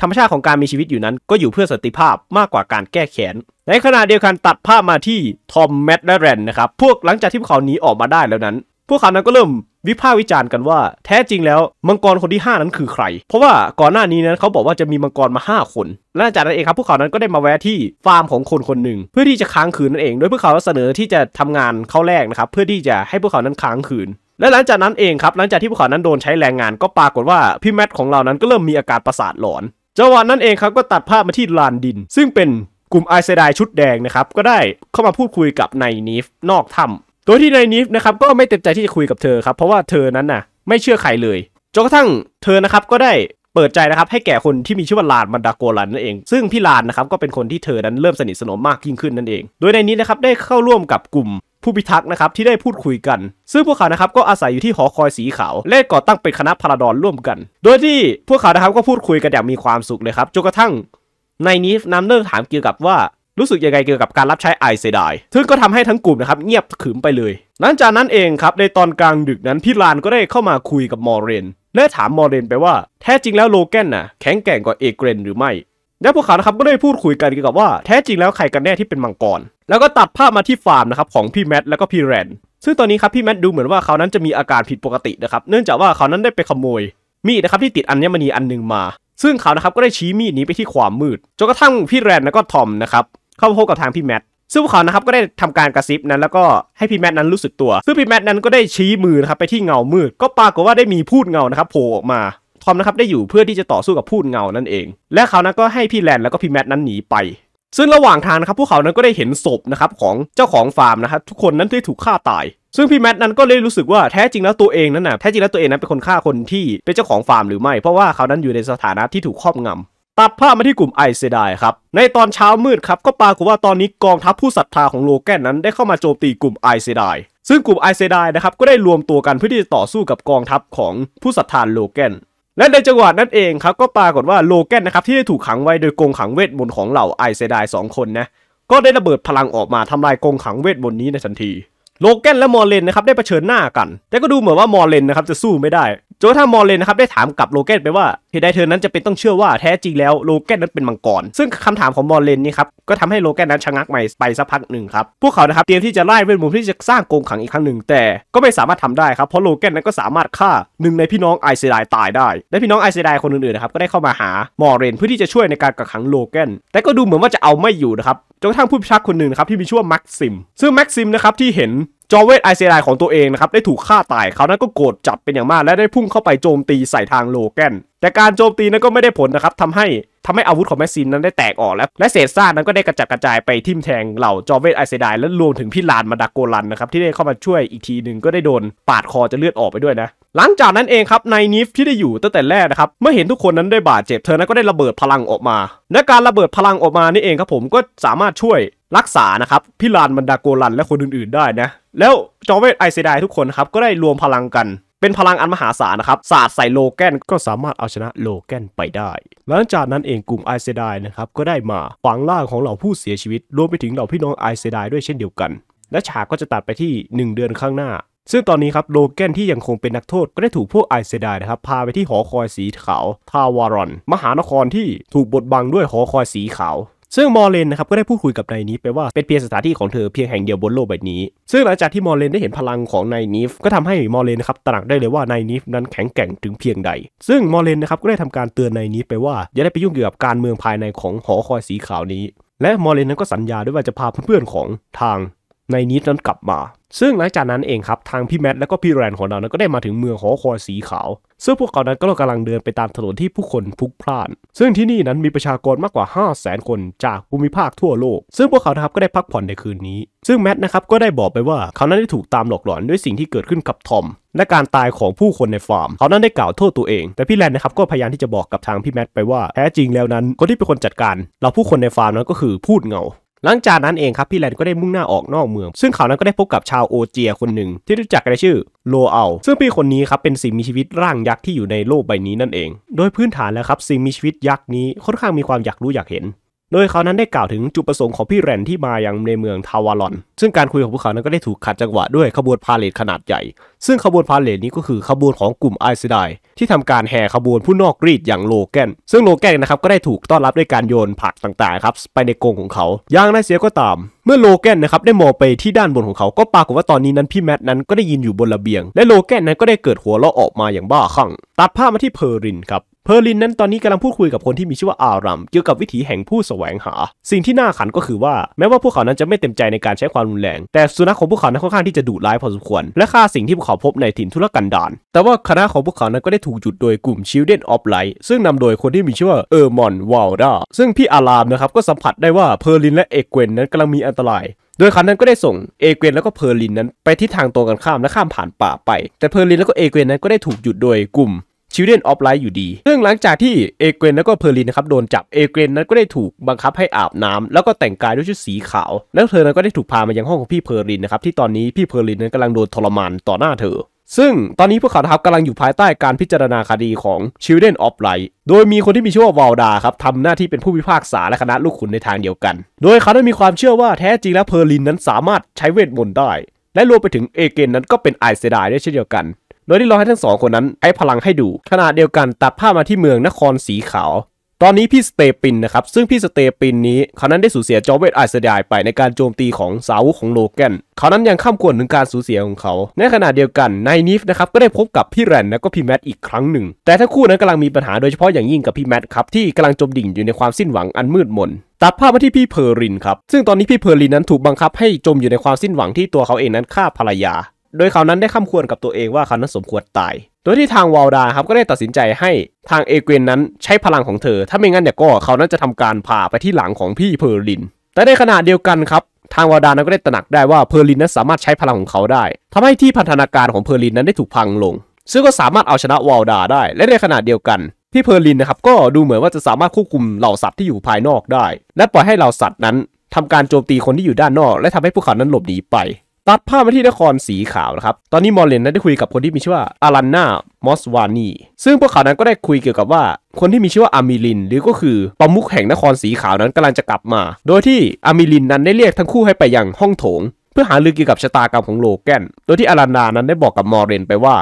ธรรมชาติของการมีชีวิตอยู่นั้นก็อยู่เพื่อสติภาพมากกว่าการแก้แค้นในขณะเดียวกันตัดภาพมาที่ทอมแมดและแรนนะครับ พวกหลังจากที่พวกเขาหนีออกมาได้แล้วนั้น พวกเขานั้นก็เริ่มวิพากษ์วิจารณ์กันว่าแท้จริงแล้วมังกรคนที่ 5 นั้นคือใคร เพราะว่าก่อนหน้านี้นั้นเขาบอกว่าจะมีมังกรมา 5 คนและจากนั้นเองครับ พวกเขานั้นก็ได้มาแวะที่ฟาร์มของคนคนหนึ่งเพื่อที่จะค้างคืนนั่นเอง โดยพวกเขาเสนอที่จะทำงานเข้าแรกนะครับเพื่อที่จะให้พวกเขานั้นค้างคืนและหลังจากนั้นเองครับหลังจากที่วูเขานั้นโดนใช้แรงงาน ก็ปรากฏว่าพี่แมทของเรานั้นก็เริ่มมีอาการประสาทหลอน จังหวะนั้นเองครับก็ตัดภาพมาที่ลานดิน ซึ่งเป็นกลุ่มไอเซดายชุดแดงนะครับก็ได้เข้ามาพูดคุยกับนายนิฟนอกถ้ำตัวที่นายนิฟนะครับก็ไม่เต็มใจที่จะคุยกับเธอครับเพราะว่าเธอนั้นน่ะไม่เชื่อใครเลยจนกระทั่งเธอนะครับก็ได้เปิดใจนะครับให้แก่คนที่มีชื่อว่าลานมันดาโกลันนั่นเอง ซึ่งพี่ลานนะครับก็เป็นคนที่เธอนั้นเริ่มสนิทสนมมากยิ่งขึ้นนั่นเอง โดยในนี้นะครับได้เข้าร่วมกับกลุ่มผู้พิทักษ์นะครับที่ได้พูดคุยกัน ซึ่งพวกเขานะครับก็อาศัยอยู่ที่หอคอยสีขาวและก่อตั้งเป็นคณะพาราดอนร่วมกัน โดยที่พวกเขานะครับก็พูดคุยกันอย่างมีความสุขเลยครับจนกระทั่ง ในนี้น้ำเนิ่์ถามเกี่ยวกับว่ารู้สึกยังไงเกี่ยวกับการรับใช้ไอเซดายซึ่งก็ทำให้ทั้งกลุ่มนะครับเงียบขึมไปเลย หลังจากนั้นเองครับในตอนกลางดึกนั้นพี่ลานก็ได้เข้ามาคุยกับมอเรน และถามมอเรนไปว่าแท้จริงแล้วโลแกนน่ะแข็งแกร่งกว่าเอเกรนหรือไม่และพวกเขานะครับก็ได้พูดคุยกันเกี่ยวกับว่าแท้จริงแล้ว ใครกันแน่ที่เป็นมังกรแล้วก็ตัดภาพมาที่ฟาร์มนะครับของพี่แมทแล้วก็พี่แรนซึ่งตอนนี้ครับ พี่แมทดูเหมือนว่าเขานั้นจะมีอาการผิดปกตินะครับเนื่องจากว่าเขานั้นได้ไปขโมย มีดนะครับที่ติดอัญมณีอันหนึ่งมา ซึ่งเขานะครับก็ได้ชี้มีดนี้ไปที่ความมืดจนกระทั่งพี่แรนแล้วก็ทอมนะครับเข้าพบกับทางพี่แมทซึ่งพวกเขานะครับก็ได้ทำการกระซิบนั้นแล้วก็ให้พี่แมทนั้นรู้สึกตัวซึ่งพี่แมทนั้นก็ได้ชี้มือนะครับไปที่เงามืด ก็ปรากฏว่าได้มีพูดเงานะครับโผล่ออกมาคอมนะครับได้อยู่เพื่อที่จะต่อสู้กับพูดเงา นั่นเอง และเขานั้นก็ให้พี่แลนแล้วก็พี่แมทนั้นหนีไป ซึ่งระหว่างทางนะครับพวกเขานั้นก็ได้เห็นศพนะครับของเจ้าของฟาร์มนะครับทุกคนนั้นที่ถูกฆ่าตาย ซึ่งพี่แมทนั้นก็เลยรู้สึกว่าแท้จริงแล้วตัวเองนั้นนะแท้จริงแล้วตัวเองนั้นเป็นคนฆ่าคนที่เป็นเจ้าของฟาร์มหรือไม่ เพราะว่าเขานั้นอยู่ในสถานะที่ถูกครอบงำ ตัดภาพมาที่กลุ่มไอเซดายครับ ในตอนเช้ามืดครับก็ปรากฏว่าตอนนี้กองทัพผู้ศรัทธาของโลแกนนั้นได้เข้ามาโจมตีกลุ่มไอเซดซึ่งกลุ่มไอเซดนะครับก็ได้รวมตัวกันเพื่อที่จะต่อสู้กับกองทัพของผู้ศรัทธาโลแกนและในจังหวะนั้นเองครับก็ปรากฏว่าโลแกนนะครับที่ได้ถูกขังไว้โดยกองขังเวทมนต์ของเหล่าไอเซดายสองคนนะก็ได้ระเบิดพลังออกมาทำลายกองขังเวทมนต์นี้ในทันทีโลแกนและมอร์เลนนะครับได้เผชิญหน้ากัน แต่ก็ดูเหมือนว่ามอร์เลนนะครับจะสู้ไม่ได้จนถ้ามอร์เลนนะครับได้ถามกับโลแกนไปว่า เหตุใดเธอนั้นจะเป็นต้องเชื่อว่าแท้จริงแล้วโลแกนนั้นเป็นมังกร ซึ่งคำถามของมอร์เลนนี่ครับ ก็ทำให้โลแกนนั้นชะงักใหม่ไปสักพักหนึ่งครับ พวกเขานะครับเตรียมที่จะไล่เวทมนต์ที่จะสร้างกงขังอีกครั้งหนึ่งแต่ก็ไม่สามารถทำได้ครับเพราะโลแกนนั้นก็สามารถฆ่าหนึ่ง ในพี่น้องไอเซดายตายได้ และพี่น้องไอเซดายคนอื่นๆนะครับก็ได้เข้ามาหามอร์เลนเพื่อที่จะช่วยในการกักขังโลแกนแต่ก็ดูเหมือนว่าจะเอาไม่อยู่นะครับจนกระทั่งผู้พิทักษ์คนหนึ่งนะครับที่มีชื่อว่าแม็กซิมซึ่งแม็กซิมนะครับที่เห็นจอเวตไอเซไลของตัวเองนะครับได้ถูกฆ่าตาย เขานั้นก็โกรธจัดเป็นอย่างมาก และได้พุ่งเข้าไปโจมตีใส่ทางโลแกนแต่การโจมตีนั้นก็ไม่ได้ผลนะครับทำให้ทำให้อาวุธของแมซินนั้นได้แตกออก แล้ว และเศษซากนั้นก็ได้กระจัดกระจายไปทิ่มแทงเหล่า จอเวตไอเซดายและรวมถึงพี่ลานมาดากโกลันนะครับ ที่ได้เข้ามาช่วยอีกทีหนึ่งก็ได้โดนปาดคอจะเลือดออกไปด้วยนะ หลังจากนั้นเองครับในนิฟที่ได้อยู่ตั้งแต่แรกนะครับ เมื่อเห็นทุกคนนั้นได้บาดเจ็บเธอนั้นก็ได้ระเบิดพลังออกมาและการระเบิดพลังออกมานี่เองครับผมก็สามารถช่วยรักษานะครับพี่ลานมันดาโกลัน และคนอื่นๆได้นะแล้วจอเวตไอเซดายทุกคนครับก็ได้รวมพลังกันเป็นพลังอันมหาศาลนะครับสาดใส่โลแกนก็สามารถเอาชนะโลแกนไปได้ หลังจากนั้นเองกลุ่มไอเซดายนะครับก็ได้มาฝังล่างของเหล่าผู้เสียชีวิตรวมไปถึงเหล่าพี่น้องไอเซดายด้วยเช่นเดียวกัน และฉากก็จะตัดไปที่ 1 เดือนข้างหน้า ซึ่งตอนนี้ครับโลแกนที่ยังคงเป็นนักโทษ ก็ได้ถูกพวกไอเซดายนะครับพาไปที่หอคอยสีขาวทาวารอนมหานครที่ถูกบดบังด้วยหอคอยสีขาวซึ่งมอเลนนะครับก็ได้พูดคุยกับนายนีฟไปว่าเป็นเพียงสถานที่ของเธอเพียงแห่งเดียวบนโลกใบนี้ ซึ่งหลังจากที่มอเลนได้เห็นพลังของนายนีฟก็ทำให้มอเลนนะครับตระหนักได้เลยว่านายนีฟนั้นแข็งแกร่งถึงเพียงใด ซึ่งมอเลนนะครับก็ได้ทำการเตือนนายนีฟไปว่าอย่าได้ไปยุ่งเกี่ยวกับการเมืองภายในของหอคอยสีขาวนี้ และมอเลนนั้นก็สัญญาด้วยว่าจะพาเพื่อนๆของทางในนิดนั้นกลับมา ซึ่งหลังจากนั้นเองครับทางพี่แมทและก็พี่แรนของเรานั้นก็ได้มาถึงเมืองหอคอยสีขาว ซึ่งพวกเขานั้นก็กำลังเดินไปตามถนนที่ผู้คนพลุกพล่าน ซึ่งที่นี่นั้นมีประชากรมากกว่า 5 0 0แสนคนจากภูมิภาคทั่วโลก ซึ่งพวกเขาครับก็ได้พักผ่อนในคืนนี้ ซึ่งแมทนะครับก็ได้บอกไปว่าเขานั้นได้ถูกตามหลอกหลอนด้วยสิ่งที่เกิดขึ้นกับทอม และการตายของผู้คนในฟาร์ม เขานั้นได้กล่าวโทษตัวเอง แต่พี่แลนนะครับก็พยายามที่จะบอกกับทางพี่แมทไปว่าแท้จริงแล้วนั้นคนที่เป็นคนจัดการเราผู้คนในฟาร์มนั้นก็คือพูดเงาหลังจากนั้นเองครับพี่แลนก็ได้มุ่งหน้าออกนอกเมือง ซึ่งเขานั้นก็ได้พบกับชาวโอเจียคนหนึ่ง ที่รู้จักกันในชื่อ โลเอา ซึ่งพี่คนนี้ครับเป็นสิ่งมีชีวิตร่างยักษ์ที่อยู่ในโลกใบนี้นั่นเอง โดยพื้นฐานแล้วครับ สิ่งมีชีวิตยักษ์นี้ค่อนข้างมีความอยากรู้อยากเห็นโดยเขานั้นได้กล่าวถึงจุดประสงค์ของพี่แรนที่มายังในเมืองทาวารอนซึ่งการคุยของพวกเขานั้นก็ได้ถูกขัดจังหวะด้วยขบวนพาเลทขนาดใหญ่ซึ่งขบวนพาเลทนี้ก็คือขบวนของกลุ่มไอซ์ไดที่ทำการแห่ขบวนผู้นอกรีดอย่างโลแกนซึ่งโลแกนนะครับก็ได้ถูกต้อนรับด้วยการโยนผักต่างๆครับไปในกรงของเขาอย่างไรเสียก็ตาม เมื่อโลแกนนะครับได้มองไปที่ด้านบนของเขา ก็ปรากฏว่าตอนนี้นั้นพี่แมทนั้นก็ได้ยินอยู่บนระเบียง และโลแกนนั้นก็ได้เกิดหัวเราะออกมาอย่างบ้าคลั่งตัดภาพมาที่เพอรินครับเพอร์ลินนั้นตอนนี้กำลังพูดคุยกับคนที่มีชื่อว่าอารัมเกี่ยวกับวิถีแห่งผู้แสวงหา สิ่งที่น่าขันก็คือว่า แม้ว่าพวกเขานั้นจะไม่เต็มใจในการใช้ความรุนแรงแต่สุนัขของพวกเขานั้นค่อนข้างที่จะดุร้ายพอสมควรและฆ่าสิ่งที่พวกเขาพบในถิ่นทุรกันดารแต่ว่าคณะของพวกเขานั้นก็ได้ถูกหยุดโดยกลุ่มชิลเดนออฟไลท์ซึ่งนำโดยคนที่มีชื่อว่าเออร์มอนวอลดาซึ่งพี่อารามนะครับก็สัมผัสได้ว่าเพอร์ลินและเอเกวนนั้นกำลังมีอันตรายโดยคันนั้นก็ได้ส่งเอเกวนแล้วก็เพอร์ลินนั้นไปที่ทางตรงกันข้ามและข้ามผ่านป่าไปแต่เพอร์ลินแล้วก็เอเกวนนั้นก็ได้ถูกหยุดโดยกลุ่มชิลเดนออฟไลท์อยู่ดีซึ่งหลังจากที่เอเกรนแล้วก็เพอร์ลินนะครับโดนจับ เอเกรนนั้นก็ได้ถูกบังคับให้อาบน้ำ แล้วก็แต่งกายด้วยชุดสีขาว แล้วเธอนั้นก็ได้ถูกพามายังห้องของพี่เพอร์ลินนะครับ ที่ตอนนี้พี่เพอร์ลินนั้นกำลังโดนทรมานต่อหน้าเธอ ซึ่งตอนนี้พวกเขาทัพกำลังอยู่ภายใต้การพิจารณาคดีของ Children of Light โดยมีคนที่มีชื่อว่าวาลดาครับทำหน้าที่เป็นผู้พิพากษาและคณะลูกขุนในทางเดียวกัน โดยเขาได้มีความเชื่อว่าแท้จริงแล้วเพอร์ลินนั้นสามารถใช้เวทมนต์ได้ และรวมไปถึงเอเกนนั้นก็เป็นไอเซดายด้วยเช่นเดียวกันโดยที่รอให้ทั้งสองคนนั้นใช้พลังให้ดูขณะเดียวกันตัดภาพมาที่เมืองนครสีขาวตอนนี้พี่สเตปินนะครับซึ่งพี่สเตปินนี้เขานั้นได้สูญเสียจอเวตไอสเดายไปในการโจมตีของสาวุของโลแกนเขานั้นยังข้ามควรถึงการสูญเสียของเขา ในขณะเดียวกันนายนิฟนะครับก็ได้พบกับพี่แรนและก็พี่แมทอีกครั้งหนึ่ง แต่ทั้งคู่นั้นกำลังมีปัญหาโดยเฉพาะอย่างยิ่งกับพี่แมทครับที่กำลังจมดิ่งอยู่ในความสิ้นหวังอันมืดมนตัดภาพมาที่พี่เพอรินครับซึ่งตอนนี้พี่เพอรินนั้นถูกบังคับให้จมอยู่ในความสิ้นหวังที่ตัวเขาเองนั้นฆ่าภรรยาโดยเขานั้นได้คำควรกับตัวเองว่าเขานั้นสมควรตาย โดยที่ทางวาลดาครับ ก็ได้ตัดสินใจให้ ทางเอเกนนั้นใช้พลังของเธอ ถ้าไม่งั้นเนี่ยก็เขานั้นจะทำการผ่าไปที่หลังของพี่เพอร์ลิน แต่ในขณะเดียวกันครับ ทางวาดานั้นก็ได้ตระหนักได้ว่าเพอร์ลินนั้นสามารถใช้พลังของเขาได้ ทำให้ที่พันธนาการของเพอร์ลินนั้นได้ถูกพังลง ซึ่งก็สามารถเอาชนะวาลดาได้ และในขณะเดียวกัน พี่เพอร์ลินนะครับก็ดูเหมือนว่าจะสามารถควบคุมเหล่าสัตว์ที่อยู่ภายนอกได้ และปล่อยให้เหล่าสัตว์นั้น ทำการโจมตีคนที่อยู่ด้านนอก และทำให้พวกเขานั้นหลบหนีไปตัดภาพมาที่นครสีขาวนะครับ ตอนนี้มอลเลนนั้นได้คุยกับคนที่มีชื่อว่าอารันนา มอสวานีซึ่งพวกเขานั้นก็ได้คุยเกี่ยวกับว่า คนที่มีชื่อว่าอามิลิน หรือก็คือประมุขแห่งนครสีขาวนั้นกำลังจะกลับมา โดยที่อามิลินนั้นได้เรียกทั้งคู่ให้ไปยังห้องโถง เพื่อหาลือเกี่ยวกับชะตากรรมของโลแกน โดยที่อารันนานั้นได้บอกกับมอลเลนไปว่า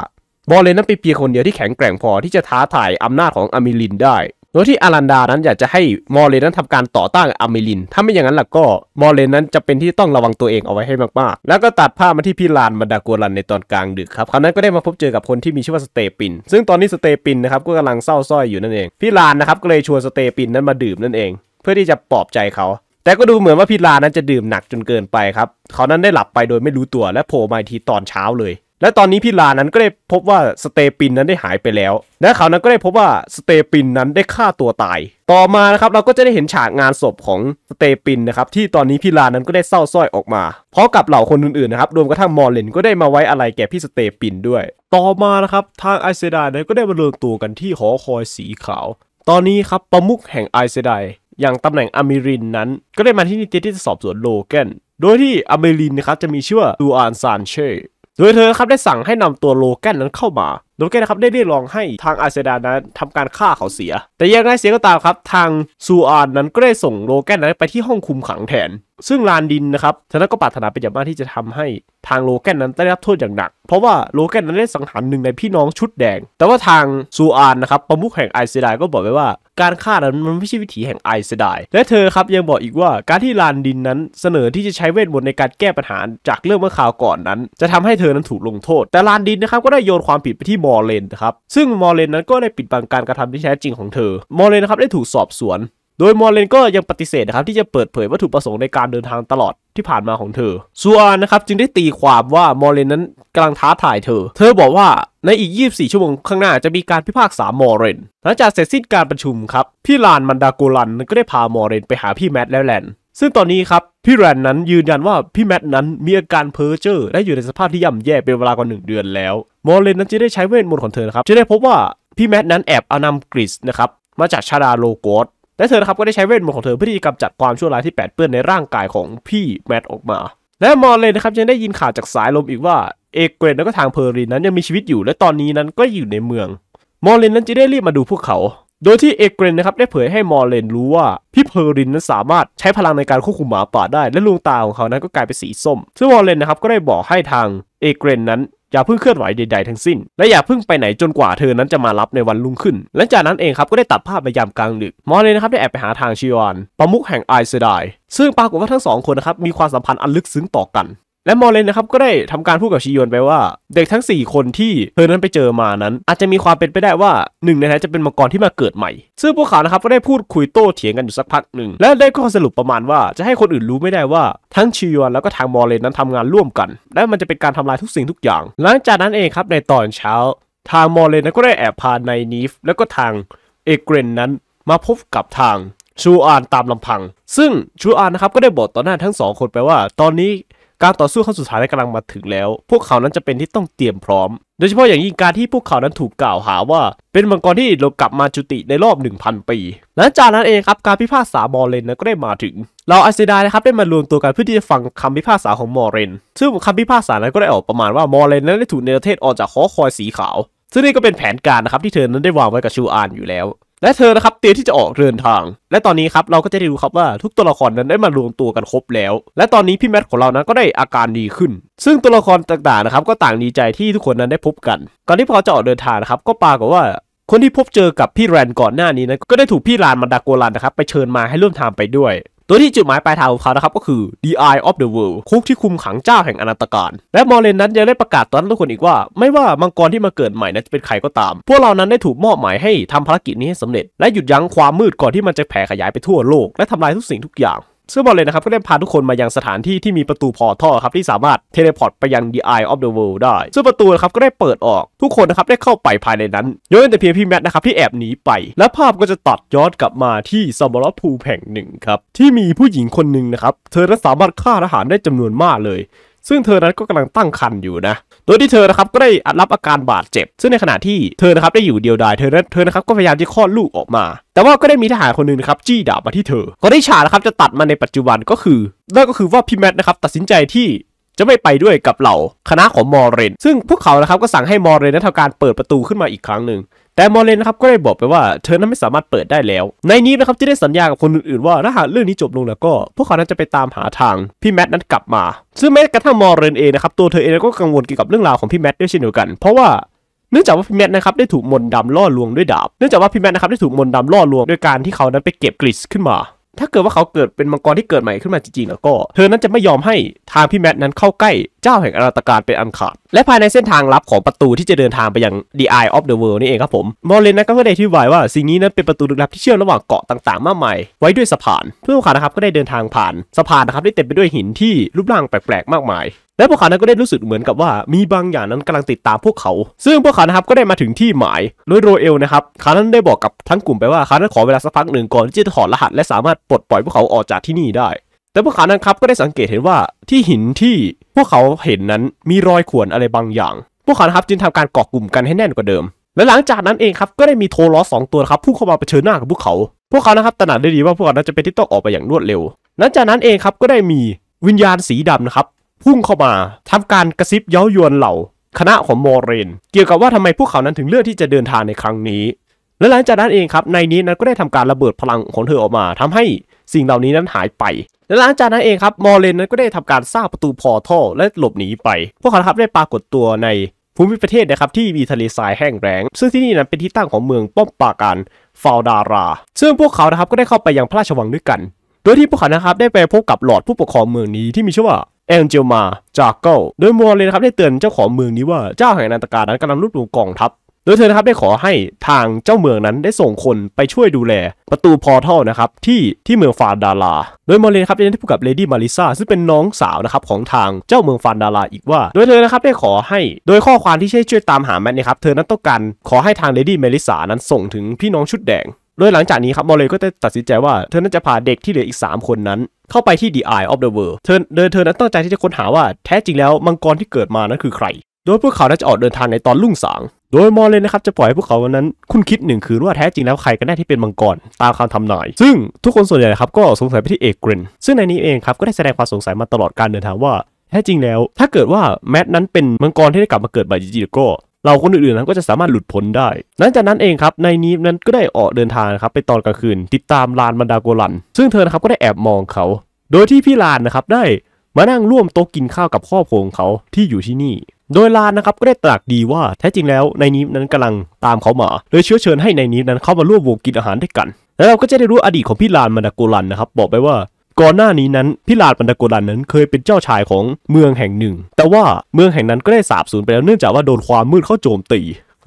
มอลเลนนั้นเป็นเพียงคนเดียวที่แข็งแกร่งพอที่จะท้าทายอำนาจของอามิลินได้โดยที่อารันดานั้นอยากจะให้มอร์เลนนั้นทำการต่อต้านอเมริน ถ้าไม่อย่างนั้นล่ะก็มอร์เลนนั้นจะเป็นที่ต้องระวังตัวเองเอาไว้ให้มากๆ แล้วก็ตัดภาพมาที่พี่ลานมาดากัวรันในตอนกลางดึกครับคราวนั้นก็ได้มาพบเจอกับคนที่มีชื่อว่าสเตปิน ซึ่งตอนนี้สเตปินนะครับก็กำลังเศร้าส้อยอยู่นั่นเอง พี่ลานนะครับก็เลยชวนสเตปินนั้นมาดื่มนั่นเองเพื่อที่จะปลอบใจเขา แต่ก็ดูเหมือนว่าพี่ลานั้นจะดื่มหนักจนเกินไปครับเขานั้นได้หลับไปโดยไม่รู้ตัวและโผล่มาทีตอนเช้าเลยและตอนนี้พี่ลานั้นก็ได้พบว่าสเตปินนั้นได้หายไปแล้ว และเขานั้นก็ได้พบว่าสเตปินนั้นได้ฆ่าตัวตาย ต่อมานะครับเราก็จะได้เห็นฉากงานศพของสเตปินนะครับที่ตอนนี้พี่ลานั้นก็ได้เศร้าส้อยออกมาพราะกับเหล่าคนอื่นๆนะครับรวมกระทั่งมอลเลนก็ได้มาไว้อะไรแก่พี่สเตปินด้วย ต่อมานะครับทางไอเซดายนั้นก็ได้มารวมตัวกันที่หอคอยสีขาว ตอนนี้ครับประมุขแห่งไอเซดายอย่างตำแหน่งอเมรินนั้นก็ได้มาที่นี่เจที่จะสอบสวนโลแกน โดยที่อเมรินนะครับจะมีชื่อว่าดูอานซานเช่โดยเธอครับได้สั่งให้นำตัวโลแกนนั้นเข้ามา โลแกนนะครับได้เรียกร้องให้ทางอาเซดานั้นทำการฆ่าเขาเสีย แต่ยังไงเสียก็ตามครับ ทางซูอานนั้นก็ได้ส่งโลแกนนั้นไปที่ห้องคุมขังแทน ซึ่งลานดินนะครับเธอนั้นก็ปรารถนาเป็นอย่างมากที่จะทำให้ทางโลแกนนั้นได้รับโทษอย่างหนัก เพราะว่าโลแกนนั้นได้สังหารหนึ่งในพี่น้องชุดแดง แต่ว่าทางซูอานนะครับประมุขแห่งอาเซดาก็บอกไว้ว่าการฆ่านั้นมันไม่ใช่วิถีแห่งไอเสดาย และเธอครับยังบอกอีกว่าการที่ลานดินนั้นเสนอที่จะใช้เวทมนต์ในการแก้ปัญหาจากเรื่องเมื่อคราวก่อนนั้น จะทำให้เธอนั้นถูกลงโทษ แต่ลานดินนะครับก็ได้โยนความผิดไปที่มอเลนนะครับ ซึ่งมอเลนนั้นก็ได้ปิดบังการกระทำที่แท้จริงของเธอ มอเลนนะครับได้ถูกสอบสวน โดยมอเลนก็ยังปฏิเสธนะครับ ที่จะเปิดเผยวัตถุประสงค์ในการเดินทางตลอดที่ผ่านมาของเธอซูอานนะครับจึงได้ตีความว่ามอเรนนั้นกำลังท้าทายเธอ เธอบอกว่าในอีก 24 ชั่วโมงข้างหน้าจะมีการพิพากษามอเรน หลังจากเสร็จสิ้นการประชุมครับ พี่ลานมันดาโกลันก็ได้พามอเรนไปหาพี่แมทแล้วแลนซึ่งตอนนี้ครับ พี่แรนนั้นยืนยันว่าพี่แมทนั้นมีอาการเพ้อเจ้อและอยู่ในสภาพที่ย่ำแย่เป็นเวลากว่าหนึ่งเดือนแล้ว มอเรนนั้นจะได้ใช้เวทมนต์ของเธอครับจะได้พบว่าพี่แมทนั้นแอบเอานำกริสนะครับมาจากชาดาโลโกสและเธอนะครับก็ได้ใช้เวทมนต์ของเธอเพื่อที่จะกำจัดความชั่วร้ายที่แปดเปื้อนในร่างกายของพี่แมทออกมา และมอลเลยนะครับยังได้ยินข่าวจากสายลมอีกว่าเอเกรนและก็ทางเพอรินนั้นยังมีชีวิตอยู่และตอนนี้นั้นก็อยู่ในเมือง มอลเลนนั้นจะได้รีบมาดูพวกเขา โดยที่เอเกรนนะครับได้เผยให้มอลเลนรู้ว่า พี่เพอรินนั้นสามารถใช้พลังในการควบคุมหมาป่าได้และดวงตาของเขานั้นก็กลายเป็นสีส้มซึ่งมอลเลนนะครับก็ได้บอกให้ทางเอเกรนนั้นอย่าเพิ่งเคลื่อนไหวใดๆ ทั้งสิ้น และอย่าเพิ่งไปไหนจนกว่าเธอนั้นจะมารับในวันรุ่งขึ้น หลังจากนั้นเองครับก็ได้ตัดภาพไปยามกลางดึก มอเลยนะครับได้แอบไปหาทางชิวานประมุขแห่งไอเซดาย ซึ่งปรากฏว่าทั้งสองคนนะครับมีความสัมพันธ์อันลึกซึ้งต่อกันและมอเลนนะครับก็ได้ทำการพูดกับชิยอนไปว่า เด็กทั้ง 4 คนที่เธอนั้นไปเจอมานั้น อาจจะมีความเป็นไปได้ว่าหนึ่งในนั้นจะเป็นมังกรที่มาเกิดใหม่ ซึ่งพวกเขานะครับก็ได้พูดคุยโต้เถียงกันอยู่สักพักหนึ่ง และได้ข้อสรุปประมาณว่าจะให้คนอื่นรู้ไม่ได้ว่า ทั้งชิยอนแล้วก็ทางมอเลนนั้นทำงานร่วมกัน และมันจะเป็นการทำลายทุกสิ่งทุกอย่าง หลังจากนั้นเองครับในตอนเช้าทางมอเลนนั้นก็ได้แอบพาในนีฟแล้วก็ทางเอเกรนนั้นมาพบกับทางชูอานตามลำพังซึ่งชูอานนะครับก็ได้บอกต่อหน้าทั้งสองคนไปว่า ตอนนี้การต่อสู้ครั้งสุดท้ายกำลังมาถึงแล้ว พวกเขานั้นจะเป็นที่ต้องเตรียมพร้อม โดยเฉพาะอย่างยิ่งการที่พวกเขานั้นถูกกล่าวหาว่าเป็นมังกรที่เรกลับมาจุติในรอบ 1000 ปี หลังจากนั้นเองครับการพิพากษาบอเรนนั้นก็ได้มาถึง เราอาเซดานะครับได้มารวมตัวกันเพื่อที่จะฟังคำพิพากษาของมอเรน ซึ่งคำพิพากษานั้นก็ได้ออกประมาณว่ามอเรน นั้นได้ถูกเนรเทศออกจากคอคอยสีขาว ซึ่งนี่ก็เป็นแผนการนะครับที่เธอนั้นได้วางไว้กับชูอานอยู่แล้วและเธอนะครับเตรียมที่จะออกเดินทาง และตอนนี้ครับเราก็จะได้รู้ครับว่าทุกตัวละครนั้นได้มารวมตัวกันครบแล้ว และตอนนี้พี่แมทของเรานั้นก็ได้อาการดีขึ้น ซึ่งตัวละครต่างๆนะครับก็ต่างดีใจที่ทุกคนนั้นได้พบกัน ก่อนที่พอจะออกเดินทางนะครับก็ปากว่า คนที่พบเจอกับพี่แรน ก่อนหน้านี้นะ ก็ได้ถูกพี่ลานมาดาโกลันนะครับไปเชิญมาให้ร่วมทางไปด้วยตัวที่จุดหมายปลายทางของเขานะครับก็คือ The Eye of the World คุกที่คุมขังเจ้าแห่งอนาตการ และมอเรนนั้นยังได้ประกาศตอนทุกคนอีกว่า ไม่ว่ามังกรที่มาเกิดใหม่นั้นจะเป็นใครก็ตาม พวกเรานั้นได้ถูกมอบหมายให้ทำภารกิจนี้ให้สำเร็จ และหยุดยั้งความมืดก่อนที่มันจะแผ่ขยายไปทั่วโลกและทำลายทุกสิ่งทุกอย่างซึ่งบอลเลยนะครับ ก็ได้พาทุกคนมายังสถานที่ที่มีประตูพอท่อครับที่สามารถเทเลพอร์ตไปยัง The Eye of the World ได้ซึ่งประตูนะครับ ก็ได้เปิดออกทุกคนนะครับได้เข้าไปภายในนั้นยกเว้นแต่เพียงพี่แมทนะครับที่แอบหนีไป และภาพก็จะตัดย้อนกลับมาที่ซามารพูแห่งหนึ่งครับ ที่มีผู้หญิงคนหนึ่งนะครับ เธอัสามารถฆ่าทหารได้จำนวนมากเลยซึ่งเธอนั้นก็กำลังตั้งครรภ์อยู่นะ โดยที่เธอนะครับก็ได้รับอาการบาดเจ็บ ซึ่งในขณะที่เธอนะครับได้อยู่เดียวดาย เธอนั้นเธอนะครับก็พยายามจะคลอดลูกออกมา แต่ว่าก็ได้มีทหารคนหนึ่งนะครับจี้ดาบมาที่เธอ ก็ได้ฉากนะครับจะตัดมาในปัจจุบันก็คือ นั่นก็คือว่าพี่แมทนะครับตัดสินใจที่จะไม่ไปด้วยกับเหล่าคณะของมอร์เรน ซึ่งพวกเขานะครับก็สั่งให้มอร์เรนนั้นทำการเปิดประตูขึ้นมาอีกครั้งหนึ่งแต่มอเลนนะครับก็ได้บอกไปว่า เธอนั้นไม่สามารถเปิดได้แล้ว ในนี้นะครับที่ได้สัญญากับคนอื่นๆว่าถ้าหากเรื่องนี้จบลงแล้วก็พวกเขานั้นจะไปตามหาทางพี่แมทนั้นกลับมาซึ่งแม้กระทั่งมอเรนเองนะครับตัวเธอเองก็กังวลเกี่ยวกับเรื่องราวของพี่แมทด้วยเช่นเดียวกัน เพราะว่าเนื่องจากว่า พี่แมทนะครับได้ถูกมนต์ดำล่อลวงด้วยดาบเนื่องจากว่าพี่แมทนะครับได้ถูกมนต์ดำล่อลวงด้วยการที่เขานั้นไปเก็บกริชขึ้นมาถ้าเกิดว่าเขาเกิดเป็นมังกรที่เกิดใหม่ขึ้นมาจริงๆ แล้วก็เธอนั้นจะไม่ยอมให้ทางพี่แมทนั้นเข้าใกล้เจ้าแห่งอนาตการเป็นอันขาด และภายในเส้นทางลับของประตูที่จะเดินทางไปยัง The Eye of the World นี่เองครับผม มอลเลนนั้นก็ได้อธิบายว่า สิ่งนี้นั้นเป็นประตูลึกลับที่เชื่อมระหว่างเกาะต่างๆมากมาย ไว้ด้วยสะพานเพื่อนขานะครับก็ได้เดินทางผ่านสะพานนะครับได้เต็มไปด้วยหินที่รูปร่างแปลกๆ มากมายและพวกเขานั้นก็ได้รู้สึกเหมือนกับว่ามีบางอย่างนั้นกำลังติดตามพวกเขา ซึ่งพวกเขานะครับก็ได้มาถึงที่หมายโดยโรเอลนะครับเขานั้นได้บอกกับทั้งกลุ่มไปว่าเขานั้นขอเวลาสักพักหนึ่งก่อนที่จะถอดรหัสและสามารถปลดปล่อยพวกเขาออกจากที่นี่ได้ แต่พวกเขานั้นครับก็ได้สังเกตเห็นว่าที่หินที่พวกเขาเห็นนั้นมีรอยข่วนอะไรบางอย่าง พวกเขานะครับจึงทำการเกาะกลุ่มกันให้แน่นกว่าเดิม และหลังจากนั้นเองครับก็ได้มีโทรล้อสองตัวครับพุ่งเข้ามาเผชิญหน้ากับพวกเขา พวกเขานะครับตระหนักได้ดีว่าพวกเขานั้นจะเป็นที่ต้องออกไปอย่างรวดเร็วหลังจากนั้นเองครับก็ได้มีวิญญาณสีดำนะครับพุ่งเข้ามาทำการกระซิบเย้ายวนเหล่าคณะของโมเรน เกี่ยวกับว่าทำไมพวกเขานั้นถึงเลือกที่จะเดินทางในครั้งนี้ และหลังจากนั้นเองครับในนี้นั้นก็ได้ทำการระเบิดพลังของเธอออกมา ทำให้สิ่งเหล่านี้นั้นหายไป และหลังจากนั้นเองครับโมเรนนั้นก็ได้ทำการ สร้างประตูพอท่อและหลบหนีไป พวกเขาครับได้ปรากฏตัวในภูมิประเทศนะครับที่มีทะเลทรายแห้งแรง ซึ่งที่นี่นั้นเป็นที่ตั้งของเมืองป้อมปราการฟาวดาราซึ่งพวกเขานะครับก็ได้เข้าไปยังพระราชวังด้วยกัน โดยที่พวกเขานะครับได้ไปพบกับหลอดผู้ปกครองเมืองนี้ที่มีชื่อว่าแองเจลมาจากเกาโดยมัวเลยนะครับได้เตือนเจ้าของเมืองนี้ว่าเจ้าแห่งนันตการนั้นกำลังรุดรูกองทัพโดยเธอนะครับได้ขอให้ทางเจ้าเมืองนั้นได้ส่งคนไปช่วยดูแล ประตูพอร์ทัลนะครับที่ที่เมืองฟานดารา โดยมอเลนครับได้พูดกับเลดี้มาริซาซึ่งเป็นน้องสาวนะครับของทางเจ้าเมืองฟานดารา อีกว่าโดยเธอนะครับได้ขอให้โดยข้อความที่ช่วยช่วยตามหาแมทนะครับเธอนั้นต้องการขอให้ทางเลดี้มาริซานั้นส่งถึงพี่น้องชุดแดงโดยหลังจากนี้ครับ มอเลยก็ได้ตัดสินใจว่าเธอนั้นจะพาเด็กที่เหลืออีก 3 คนนั้น เข้าไปที่ The Eye of the World เธอเดินเธอนั้นตั้งใจที่จะค้นหาว่าแท้จริงแล้วมังกรที่เกิดมานั้นคือใคร โดยพวกเขาจะออกเดินทางในตอนรุ่งสาง โดยมอเลยนะครับ จะปล่อยให้พวกเขานั้นคุณคิดหนึ่งคือว่าแท้จริงแล้วใครกันแน่ที่เป็นมังกรตามคำทำนายซึ่งทุกคนส่วนใหญ่ครับก็สงสัยไปที่เอกรินซึ่งในนี้เองครับก็ได้แสดงความสงสัยมาตลอดการเดินทางว่าแท้จริงแล้ว ถ้าเกิดว่าแมทนั้นเป็นมังกรที่ได้กลับมาเกิดใหม่จริงๆก็เราคนอื่นๆนั้นก็จะสามารถหลุดพ้นได้ หลังจากนั้นเองครับ ในนีฟนั้นก็ได้ออกเดินทางครับไปตอนกลางคืนติดตามลานมันดาโกลัน ซึ่งเธอครับก็ได้แอบมองเขา โดยที่พี่ลานนะครับได้มานั่งร่วมโต๊ะกินข้าวกับครอบครัวของเขาที่อยู่ที่นี่ โดยลานนะครับก็ได้ตรัสดีว่าแท้จริงแล้วในนีฟนั้นกำลังตามเขามาเลยเชื้อเชิญให้ในนีฟนั้นเข้ามาร่วมวงกินอาหารด้วยกัน แล้วเราก็จะได้รู้อดีตของพี่ลานมาดาโกลันนะครับบอกไปว่าก่อนหน้านี้นั้น พิลาดปันดะโกดันนั้นเคยเป็นเจ้าชายของเมืองแห่งหนึ่ง แต่ว่าเมืองแห่งนั้นก็ได้สาบสูญไปแล้วเนื่องจากว่าโดนความมืดเข้าโจมตี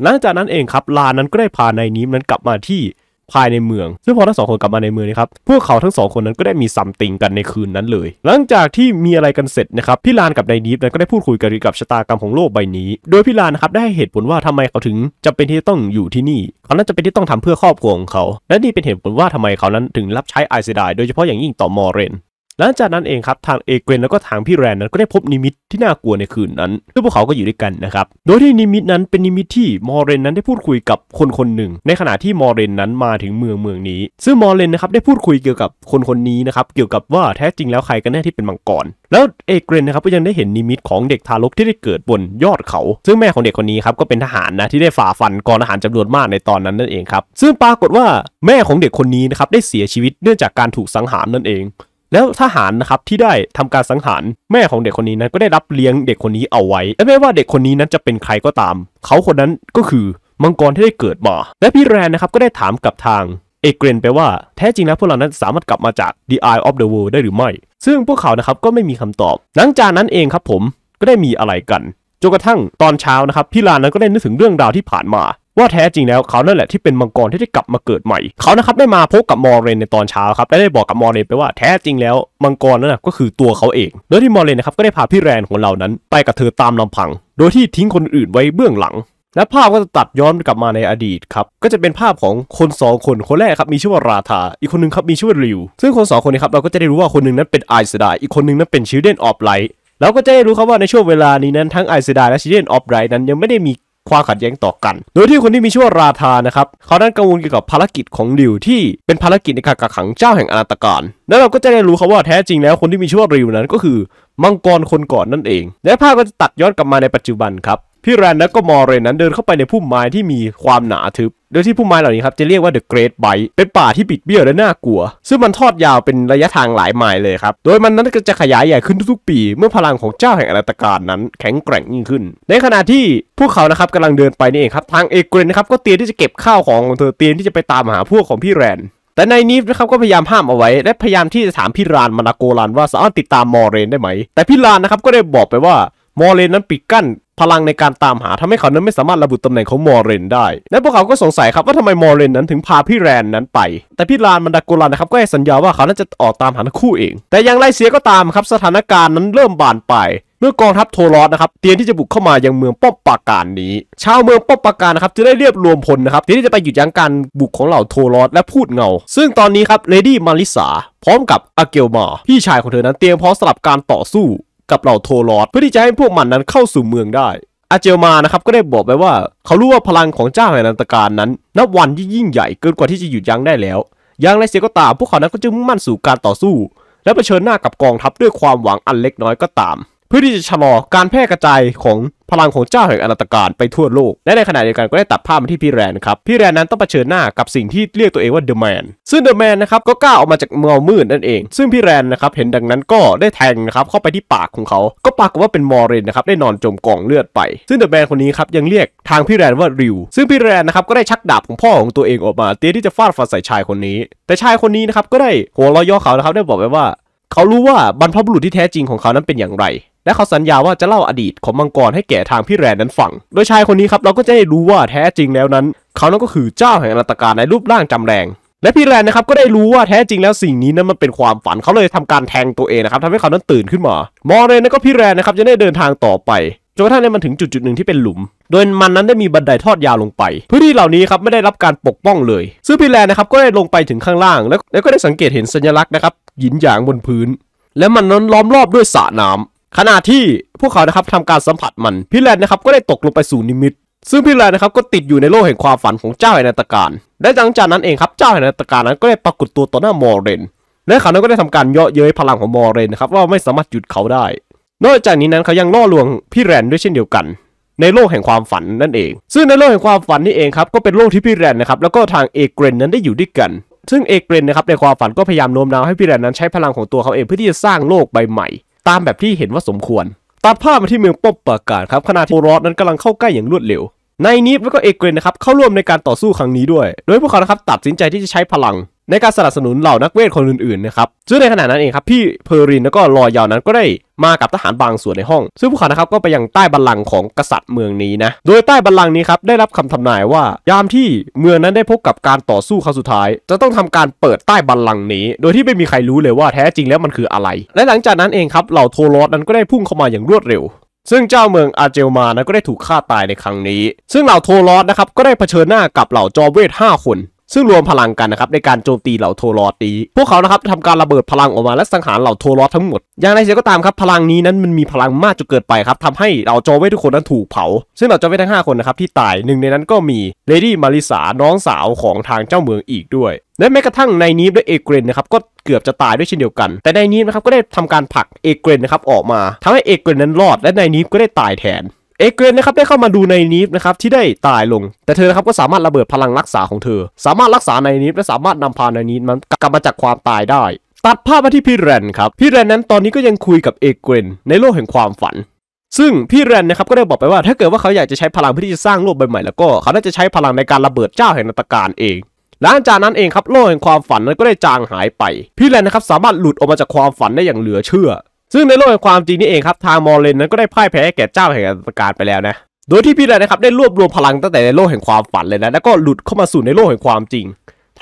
หลังจากนั้นเองครับ ลานั้นก็ได้พานายนิมนั้นกลับมาที่ภายในเมือง ซึ่งพอทั้งสองคนกลับมาในเมืองนะครับ พวกเขาทั้งสองคนนั้นก็ได้มีซัมติงกันในคืนนั้นเลย หลังจากที่มีอะไรกันเสร็จนะครับพี่ลานกับนายดีฟนั้นก็ได้พูดคุยกันเกี่ยวกับชะตากรรมของโลกใบนี้ โดยพี่ลานะครับได้เหตุผลว่าทำไมเขาถึงจำเป็นที่จะต้องอยู่ที่นี่ เขาน่าจะเป็นที่ต้องทำเพื่อครอบครัวของเขา และนี่เป็นเหตุผลว่าทำไมเขานั้นถึงรับใช้ไอซิดายโดยเฉพาะอย่างยิ่งต่อมอเรนหลังจากนั้นเองครับทางเอเกรนแล้วก็ทางพี่แรนนั้นก็ได้พบนิมิตที่น่ากลัวในคืนนั้นซึ่งพวกเขาก็อยู่ด้วยกันนะครับโดยที่นิมิตนั้นเป็นนิมิตที่มอเรนนั้นได้พูดคุยกับคนคนหนึ่งในขณะที่มอเรนนั้นมาถึงเมืองเมืองนี้ซึ่งมอเรนนะครับได้พูดคุยเกี่ยวกับคนคนนี้นะครับเกี่ยวกับว่าแท้จริงแล้วใครกันแน่ที่เป็นมังกรแล้วเอเกรนนะครับก็ยังได้เห็นนิมิตของเด็กทารกที่ได้เกิดบนยอดเขาซึ่งแม่ของเด็กคนนี้ครับก็เป็นทหารนะที่ได้ฝ่าฟันกองทหารจำนวนมากในตอนนั้นนั่นเองครับ ซึ่งปรากฏว่าแม่ของเด็กคนนี้นะครับได้เสียชีวิตเนื่องจากการถูกสังหารนั่นเองแล้วทหารนะครับที่ได้ทำการสังหาร แม่ของเด็กคนนี้นั้นก็ได้รับเลี้ยงเด็กคนนี้เอาไว้และไม่ว่าเด็กคนนี้นั้นจะเป็นใครก็ตาม เขาคนนั้นก็คือมังกรที่ได้เกิดมาและพี่แรนนะครับก็ได้ถามกับทางเอเกรนไปว่าแท้จริงแล้วพวกเรานั้นสามารถกลับมาจาก The Eye of the World ได้หรือไม่ซึ่งพวกเขานะครับก็ไม่มีคำตอบ หลังจากนั้นเองครับผมก็ได้มีอะไรกันจนกระทั่งตอนเช้านะครับพี่ลานนั้นก็ได้นึกถึงเรื่องราวที่ผ่านมาว่าแท้จริงแล้วเขานั่นแหละที่เป็นมังกรที่ได้กลับมาเกิดใหม่ เขานะครับได้มาพบกับมอเรนในตอนเช้าครับและได้บอกกับมอเรน ไปว่าแท้จริงแล้วมังกรนั่นะก็คือตัวเขาเองโดยที่มอเรนนะครับก็ได้พาพี่แรนของเรานั้น ไปกับเธอตามลำพัง โดยที่ทิ้งคนอื่นไว้เบื้องหลัง และภาพก็จะตัดย้อนกลับมาในอดีตครับก็จะเป็นภาพของคนสองคนคนแรกครับมีชื่อว่าราธาอีกคนนึงครับมีชื่อว่าริวซึ่งคนสองคนนี้ครับเราก็จะได้รู้ว่าคนนึงนั้นเป็นไอซ์ดาอีกคนนึงนั้นเป็นชิลเดนออฟไลท์แล้วก็จะได้รู้ครับว่าในช่วงเวลานี้นั้นทั้งไอซ์ดาและชิลเดนออฟไลท์นั้นยังไม่ได้มีความขัดแย้งต่อกัน โดยที่คนที่มีชื่อว่าราธานะครับ เขานั้นกังวลเกี่ยวกับภารกิจของดิวที่เป็นภารกิจในการกักขังเจ้าแห่งอาณาตการ แล้วเราก็จะได้รู้ครับว่าแท้จริงแล้วคนที่มีชื่อว่าริวนั้นก็คือมังกรคนก่อนนั่นเอง และภาพก็จะตัดย้อนกลับมาในปัจจุบันครับ พี่แรนและก็มอเรนนั้นเดินเข้าไปในพุ่มไม้ที่มีความหนาทึบโดยที่พุ่มไม้เหล่านี้ครับจะเรียกว่า The Great Bite เป็นป่าที่ปิดเบี้ยวและน่ากลัว ซึ่งมันทอดยาวเป็นระยะทางหลายไมล์เลยครับ โดยมันนั้นก็จะขยายใหญ่ขึ้นทุกๆปีเมื่อพลังของเจ้าแห่งอนาตการนั้นแข็งแกร่งยิ่งขึ้น ในขณะที่พวกเขานะครับกำลังเดินไปนี่เองครับ ทางเอเกรนนะครับก็เตรียมที่จะเก็บข้าวของของเธอเตรียมที่จะไปตามหาพวกของพี่แรนแต่ในนี้นะครับก็พยายามห้ามเอาไว้ และพยายามที่จะถามพี่รานมานาโกรานว่าสามารถติดตามมอเรนได้ไหม แต่พี่รานนะครับก็ได้บอกไปว่ามอเรนนั้นปิดกั้นพลังในการตามหาทำให้เขานั้นไม่สามารถระบุตำแหน่งของมอรเรนได้ และพวกเขาก็สงสัยครับว่าทำไมมอรเรนนั้นถึงพาพี่แรนนั้นไปแต่พี่ลานมันดากุลันนะครับก็ให้สัญญาว่าเขานั้นจะออกตามหาทั้งคู่เอง แต่อย่างไรเสียก็ตามครับสถานการณ์นั้นเริ่มบานไปเมื่อกองทัพโทรอสนะครับเตรียมที่จะบุกเข้ามายังเมืองป้อมปราการนี้ ชาวเมืองป้อมปราการนะครับจะได้เรียบรวมพลนะครับที่จะไปหยุดยั้งการบุกของเหล่าโทรอส และพูดเงาซึ่งตอนนี้ครับเลดี้มาริสาพร้อมกับอาเกลมาพี่ชายของเธอนั้นเตรียมพร้อมสำหรับการต่อสู้กับเหล่าโทรอดเพื่อที่จะให้พวกมันนั้นเข้าสู่เมืองได้ อาเจลมานะครับก็ได้บอกไปว่า เขารู้ว่าพลังของเจ้าแห่งนันตการนั้น นับวันยิ่งใหญ่เกินกว่าที่จะหยุดยั้งได้แล้ว อย่างไรเสียก็ตามพวกเขานั้นก็จงมุ่งมั่นสู่การต่อสู้ และเผชิญหน้ากับกองทัพด้วยความหวังอันเล็กน้อยก็ตามเพื่อที่จะชะลอการแพร่กระจายของพลังของเจ้าแห่งอนาตการไปทั่วโลก และในขณะเดียวกันก็ได้ตัดภาพมาที่พี่แรนครับ พี่แรนนั้นต้องเผชิญหน้ากับสิ่งที่เรียกตัวเองว่าเดอะแมน ซึ่งเดอะแมนนะครับก็กล้าออกมาจากเมงามืดนั่นเอง ซึ่งพี่แรนนะครับเห็นดังนั้นก็ได้แทงนะครับเข้าไปที่ปากของเขา ก็ปรากฏว่าเป็นมอเรนนะครับได้นอนจมกองเลือดไป ซึ่งเดอะแมนคนนี้ครับยังเรียกทางพี่แรนว่าริว ซึ่งพี่แรนนะครับก็ได้ชักดาบของพ่อของตัวเองออกมาเตี้ยที่จะฟาดฟันใส่ชายคนนี้ แต่ชายคนนี้นะครับก็ได้หัวเราะย่อเขานะครับได้บอกไปว่า เขารู้ว่าบรรพบุรุษที่แท้จริงของเขานั้นเป็นอย่างไรและเขาสัญญาว่าจะเล่าอดีตของมังกรให้แก่ทางพี่แรนนั้นฟัง โดยชายคนนี้ครับเราก็จะได้รู้ว่าแท้จริงแล้วนั้น เขานั้นก็คือเจ้าแห่งอนาตการในรูปร่างจำแรง และพี่แรนนะครับก็ได้รู้ว่าแท้จริงแล้วสิ่งนี้นั้นมันเป็นความฝันเขาเลยทำการแทงตัวเองนะครับทำให้เขานั้นตื่นขึ้นมา มอเรนแล้วก็พี่แรนนะครับจะได้เดินทางต่อไปจนกระทั่งได้มันถึงจุดจุดหนึ่งที่เป็นหลุม โดยมันนั้นได้มีบันไดทอดยาวลงไป พื้นที่เหล่านี้ครับไม่ได้รับการปกป้องเลยซึ่งพี่แรนนะครับก็ได้ลงไปถึงข้างล่างแล้วแล้วก็ได้สังเกตเห็นสัญลักษณ์นะครับหยินหยางบนพื้น และมันนั้นล้อมรอบด้วยสระน้ำขณะที่พวกเขานะครับทำการสัมผัสมันพี่แลนนะครับก็ได้ตกลงไปสู่นิมิต ซึ่งพี่แลนนะครับก็ติดอยู่ในโลกแห่งความฝันของเจ้าแห่งนาตการ และหลังจากนั้นเองครับเจ้าแห่งนาตการนั้นก็ได้ปรากฏตัวต่อหน้ามอร์เรน และเขานั้นก็ได้ทำการเยาะเย้ยพลังของมอเรนนะครับว่าไม่สามารถหยุดเขาได้ นอกจากนี้นั้นเขายังล่อลวงพี่แรนด้วยเช่นเดียวกัน ในโลกแห่งความฝันนั่นเอง ซึ่งในโลกแห่งความฝันนี่เองครับก็เป็นโลกที่พี่แรนนะครับแล้วก็ทางเอเกรนนั้นได้อยู่ด้วยกัน ซึ่งเอเกรนนะครับในความฝันก็พยายามโน้มน้าวให้พี่แรนนั้นใช้พลังของตัวเขาเองเพื่อที่จะสร้างโลกใบใหม่ตามแบบที่เห็นว่าสมควรตัดภาพมาที่เมืองปบอปราการครับขณะที่โรสนั้นกำลังเข้าใกล้อย่างรวดเร็ว ในนี้แล้วก็เอเกรนนะครับ เข้าร่วมในการต่อสู้ครั้งนี้ด้วย โดยพวกเขานะครับตัดสินใจที่จะใช้พลังในการสนับสนุนเหล่านักเวทคนอื่นๆนะครับ ซึ่งในขณะนั้นเองครับพี่เพอรินแล้วก็ลอยยาวนั้นก็ได้มากับทหารบางส่วนในห้อง ซึ่งพวกเขานะครับก็ไปยังใต้บัลลังก์ของกษัตริย์เมืองนี้นะ โดยใต้บัลลังก์นี้ครับได้รับคำทำนายว่า ยามที่เมืองนั้นได้พบกับการต่อสู้ครั้งสุดท้าย จะต้องทำการเปิดใต้บัลลังก์นี้ โดยที่ไม่มีใครรู้เลยว่าแท้จริงแล้วมันคืออะไร และหลังจากนั้นเองครับเหล่าโทรอสนั้นก็ได้พุ่งเข้ามาอย่างรวดเร็ว ซึ่งเจ้าเมืองอาเจลมานะก็ได้ถูกฆ่าตายในครั้งนี้ ซึ่งเหล่าโทรอสนะครับก็ได้เผชิญหน้ากับเหล่าจอเวท5คนซึ่งรวมพลังกันนะครับในการโจมตีเหล่าโทรอดนี้พวกเขานะครับทำการระเบิดพลังออกมาและสังหารเหล่าโทรอดทั้งหมด อย่างไรเสียก็ตามครับพลังนี้นั้นมันมีพลังมากจนเกิดไปครับทำให้เหล่าโจเวทุกคนนั้นถูกเผา ซึ่งเหล่าโจเวทั้ง 5 คนนะครับที่ตายหนึ่งในนั้นก็มีเลดี้มาริสาน้องสาวของทางเจ้าเมืองอีกด้วย และแม้กระทั่งในนี้และเอเกรนนะครับก็เกือบจะตายด้วยเช่นเดียวกัน แต่ในนี้นะครับก็ได้ทำการผลักเอเกรนนะครับออกมา ทำให้เอเกรนนั้นรอดและในนี้ก็ได้ตายแทนเอเกรนนะครับได้เข้ามาดูในนีฟนะครับที่ได้ตายลง แต่เธอครับก็สามารถระเบิดพลังรักษาของเธอ สามารถรักษาในนีฟและสามารถนำพาในนีฟมันกลับมาจากความตายได้ ตัดภาพมาที่พี่แรนครับพี่แรนนั้นตอนนี้ก็ยังคุยกับเอเกรนในโลกแห่งความฝัน ซึ่งพี่แรนนะครับก็ได้บอกไปว่าถ้าเกิดว่าเขาอยากจะใช้พลังเพื่อที่จะสร้างโลกใบใหม่แล้วก็ เขาน่าจะใช้พลังในการระเบิดเจ้าแห่งนาฏการเองหลังจากนั้นเองครับโลกแห่งความฝันนั้นก็ได้จางหายไป พี่แรนนะครับสามารถหลุดออกมาจากความฝันได้อย่างเหลือเชื่อซึ่งในโลกแห่งความจริงนี่เองครับทางมอร์เรนนั้นก็ได้พ่ายแพ้แก่เจ้าแห่งอันตการไปแล้วนะ โดยที่พีระนะครับได้รวบรวมพลังตั้งแต่ในโลกแห่งความฝันเลยนะแล้วก็หลุดเข้ามาสู่ในโลกแห่งความจริง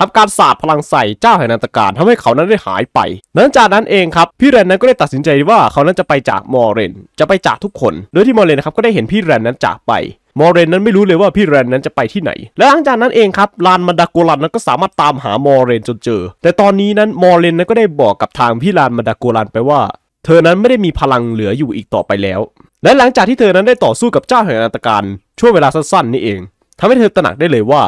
ทำการสาดพลังใส่เจ้าแห่งนัตการ ทำให้เขานั้นได้หายไป หลังจากนั้นเองครับพี่แรนนั้นก็ได้ตัดสินใจว่าเขานั้นจะไปจากมอร์เรนจะไปจากทุกคน โดยที่มอร์เรนนะครับก็ได้เห็นพี่แรนนั้นจากไป มอร์เรนนั้นไม่รู้เลยว่าพี่แรนนั้นจะไปที่ไหน และหลังจากนั้นเองครับลานมาดากกลันนั้นก็สามารถตามหามอเรนจนเจอ แต่ตอนนี้นั้นมอเรนนั้นก็ได้บอกกับทางพี่ลานมาดากลันไปว่าเธอนั้นไม่ได้มีพลังเหลืออยู่อีกต่อไปแล้ว และหลังจากที่เธอนั้นได้ต่อสู้กับเจ้าแห่งอนาตการช่วงเวลาสั้นๆนี่เอง ทำให้เธอตระหนักได้เลยว่า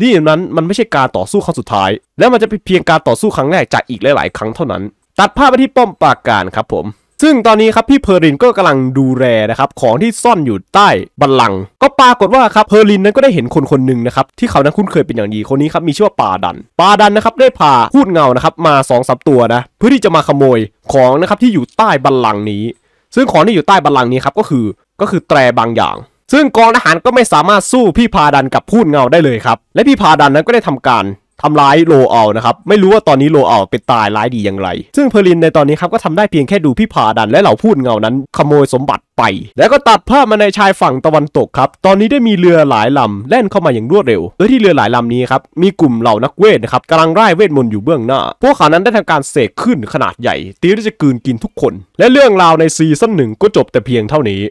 นี่นั้นมันไม่ใช่การต่อสู้ครั้งสุดท้าย และมันจะเป็นเพียงการต่อสู้ครั้งแรกจากอีกหลายๆ ครั้งเท่านั้น ตัดภาพไปที่ป้อมปราการครับผมซึ่ง ตอนนี้ครับพี่เพอรินก็กำลังดูแลนะครับของที่ซ่อนอยู่ใต้บัลลังก์ก็ปรากฏว่าครับเพอรินนั้นก็ได้เห็นคนคนหนึ่งนะครับที่เขานั้นคุ้นเคยเป็นอย่างดีคนนี้ครับมีชื่อว่าปาดัน ปาดันนะครับได้พาพูดเงานะครับมา2อสตัวนะเพื่อที่จะมาขโมยของนะครับที่อยู่ใต้บัลลังก์นี้ซึ่งของที่อยู่ใต้บัลลังก์นี้ครับก็คือก็คือแตรบางอย่าง ซึ่งกองทหารก็ไม่สามารถสู้พี่พาดันกับพูดเงาได้เลยครับและพี่พาดันนั้นก็ได้ทำการทำร้ายโลเอานะครับ ไม่รู้ว่าตอนนี้โลเอาเป็นตายร้ายดีอย่างไร ซึ่งเพลินในตอนนี้ครับก็ทำได้เพียงแค่ดูพี่ผาดันและเหล่าพูดเงานั้น ขโมยสมบัติไป แล้วก็ตัดภาพมาในชายฝั่งตะวันตกครับ ตอนนี้ได้มีเรือหลายลำแล่นเข้ามาอย่างรวดเร็ว โดยที่เรือหลายลำนี้ครับ มีกลุ่มเหล่านักเวทนะครับกำลังไล่เวทมนต์อยู่เบื้องหน้า พวกเขานั้นได้ทำการเสกขึ้นขนาดใหญ่ตีที่จะกืนกินทุกคน และเรื่องราวในซีซั่นหนึ่งก็จบแต่เพียงเท่านี้